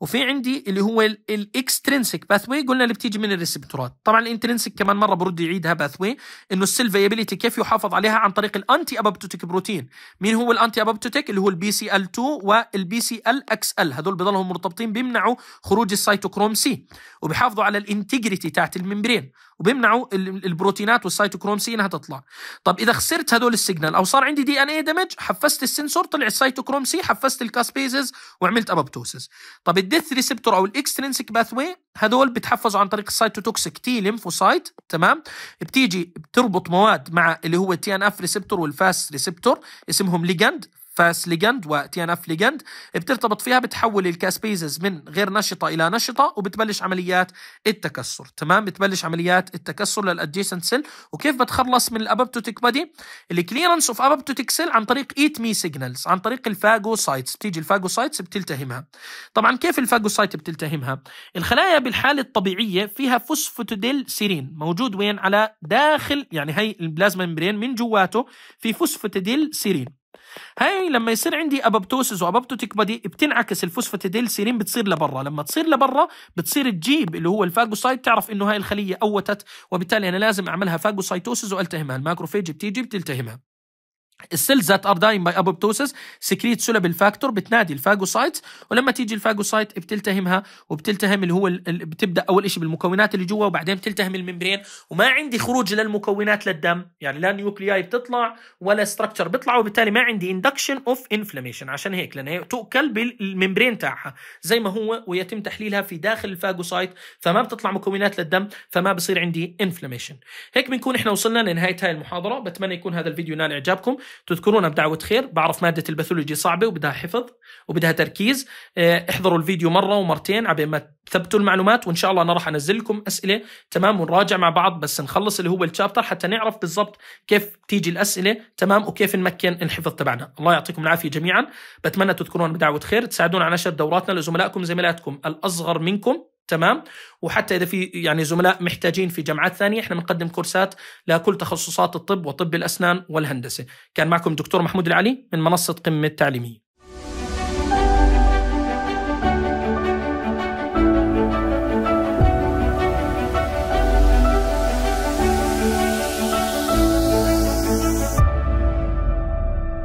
وفي عندي اللي هو الاكسترنسك باثوي قلنا اللي بتيجي من الريسبتورات طبعا الانترنسك كمان مره برد يعيدها باثوي انه السيل كيف يحافظ عليها عن طريق الانتي ابابتوتيك بروتين مين هو الانتي ابابتوتيك اللي هو البي سي ال 2 والبي سي ال اكس ال هذول بضلهم مرتبطين بيمنعوا خروج السيتوكروم سي وبيحافظوا على الانتجريتي تاعت الممبرين وبيمنعوا البروتينات والسيتوكروم سي انها تطلع طب اذا خسرت هدول السيجنال او صار عندي دي ان اي دمج حفزت السنسور طلع السيتوكروم سي حفزت الكاسبيزز وعملت ابوبتوسس طب الديث ريسبتور او الاكسترنسك باثوي هدول بتحفزوا عن طريق السيتوتوكسيك تي ليمفوسايت تمام بتيجي بتربط مواد مع اللي هو التي ان اف ريسبتور والفاس ريسبتور اسمهم ليجند فاس ليجند وتي ان اف ليجند بترتبط فيها بتحول الكاسبيزز من غير نشطه الى نشطه وبتبلش عمليات التكسر تمام بتبلش عمليات التكسر للادجيسنت سيل وكيف بتخلص من الابوبتوتيك بادي الكليرنس اوف ابوبتوتيك سيل عن طريق ايت مي سيجنالز عن طريق الفاجوسايتس بتيجي الفاجوسايتس بتلتهمها طبعا كيف الفاجوسايت بتلتهمها الخلايا بالحاله الطبيعيه فيها فوسفوتوديل سيرين موجود وين على داخل يعني هي البلازما ممبرين من جواته في فوسفوتوديل سيرين هاي لما يصير عندي ابابتوسز وابابتوتيك بادي بتنعكس الفوسفاتيديل سيرين بتصير لبرا لما تصير لبرا بتصير تجيب اللي هو الفاجوسايت تعرف انه هاي الخليه اوتت وبالتالي انا لازم اعملها فاجوسايتوسز والتهمها الماكروفيج بتيجي بتلتهمها السيلز ذات ار داين باي ابوبتوسس سكريت سلب فاكتور بتنادي الفاجوسايتس ولما تيجي الفاجوسايت بتلتهمها وبتلتهم اللي هو اللي بتبدا اول شيء بالمكونات اللي جوا وبعدين بتلتهم الممبرين وما عندي خروج للمكونات للدم يعني لا نيوكلياي بتطلع ولا ستراكشر بيطلع وبالتالي ما عندي اندكشن اوف انفلاميشن عشان هيك لان هي تؤكل بالممبرين تاعها زي ما هو ويتم تحليلها في داخل الفاجوسايت فما بتطلع مكونات للدم فما بصير عندي انفلاميشن هيك بنكون احنا وصلنا لنهايه هاي المحاضره بتمنى يكون هذا الفيديو نال اعجابكم تذكرونه بدعوه خير بعرف ماده الباثولوجي صعبه وبدها حفظ وبدها تركيز آه، احضروا الفيديو مره ومرتين عبين ما تثبتوا المعلومات وان شاء الله انا راح انزل لكم اسئله تمام ونراجع مع بعض بس نخلص اللي هو الشابتر حتى نعرف بالضبط كيف تيجي الاسئله تمام وكيف نمكن الحفظ تبعنا الله يعطيكم العافيه جميعا بتمنى تذكرون بدعوه خير تساعدون على نشر دوراتنا لزملائكم زميلاتكم الاصغر منكم تمام وحتى اذا في يعني زملاء محتاجين في جامعات ثانيه احنا بنقدم كورسات لكل تخصصات الطب وطب الاسنان والهندسه كان معكم الدكتور محمود العلي من منصه قمه التعليميه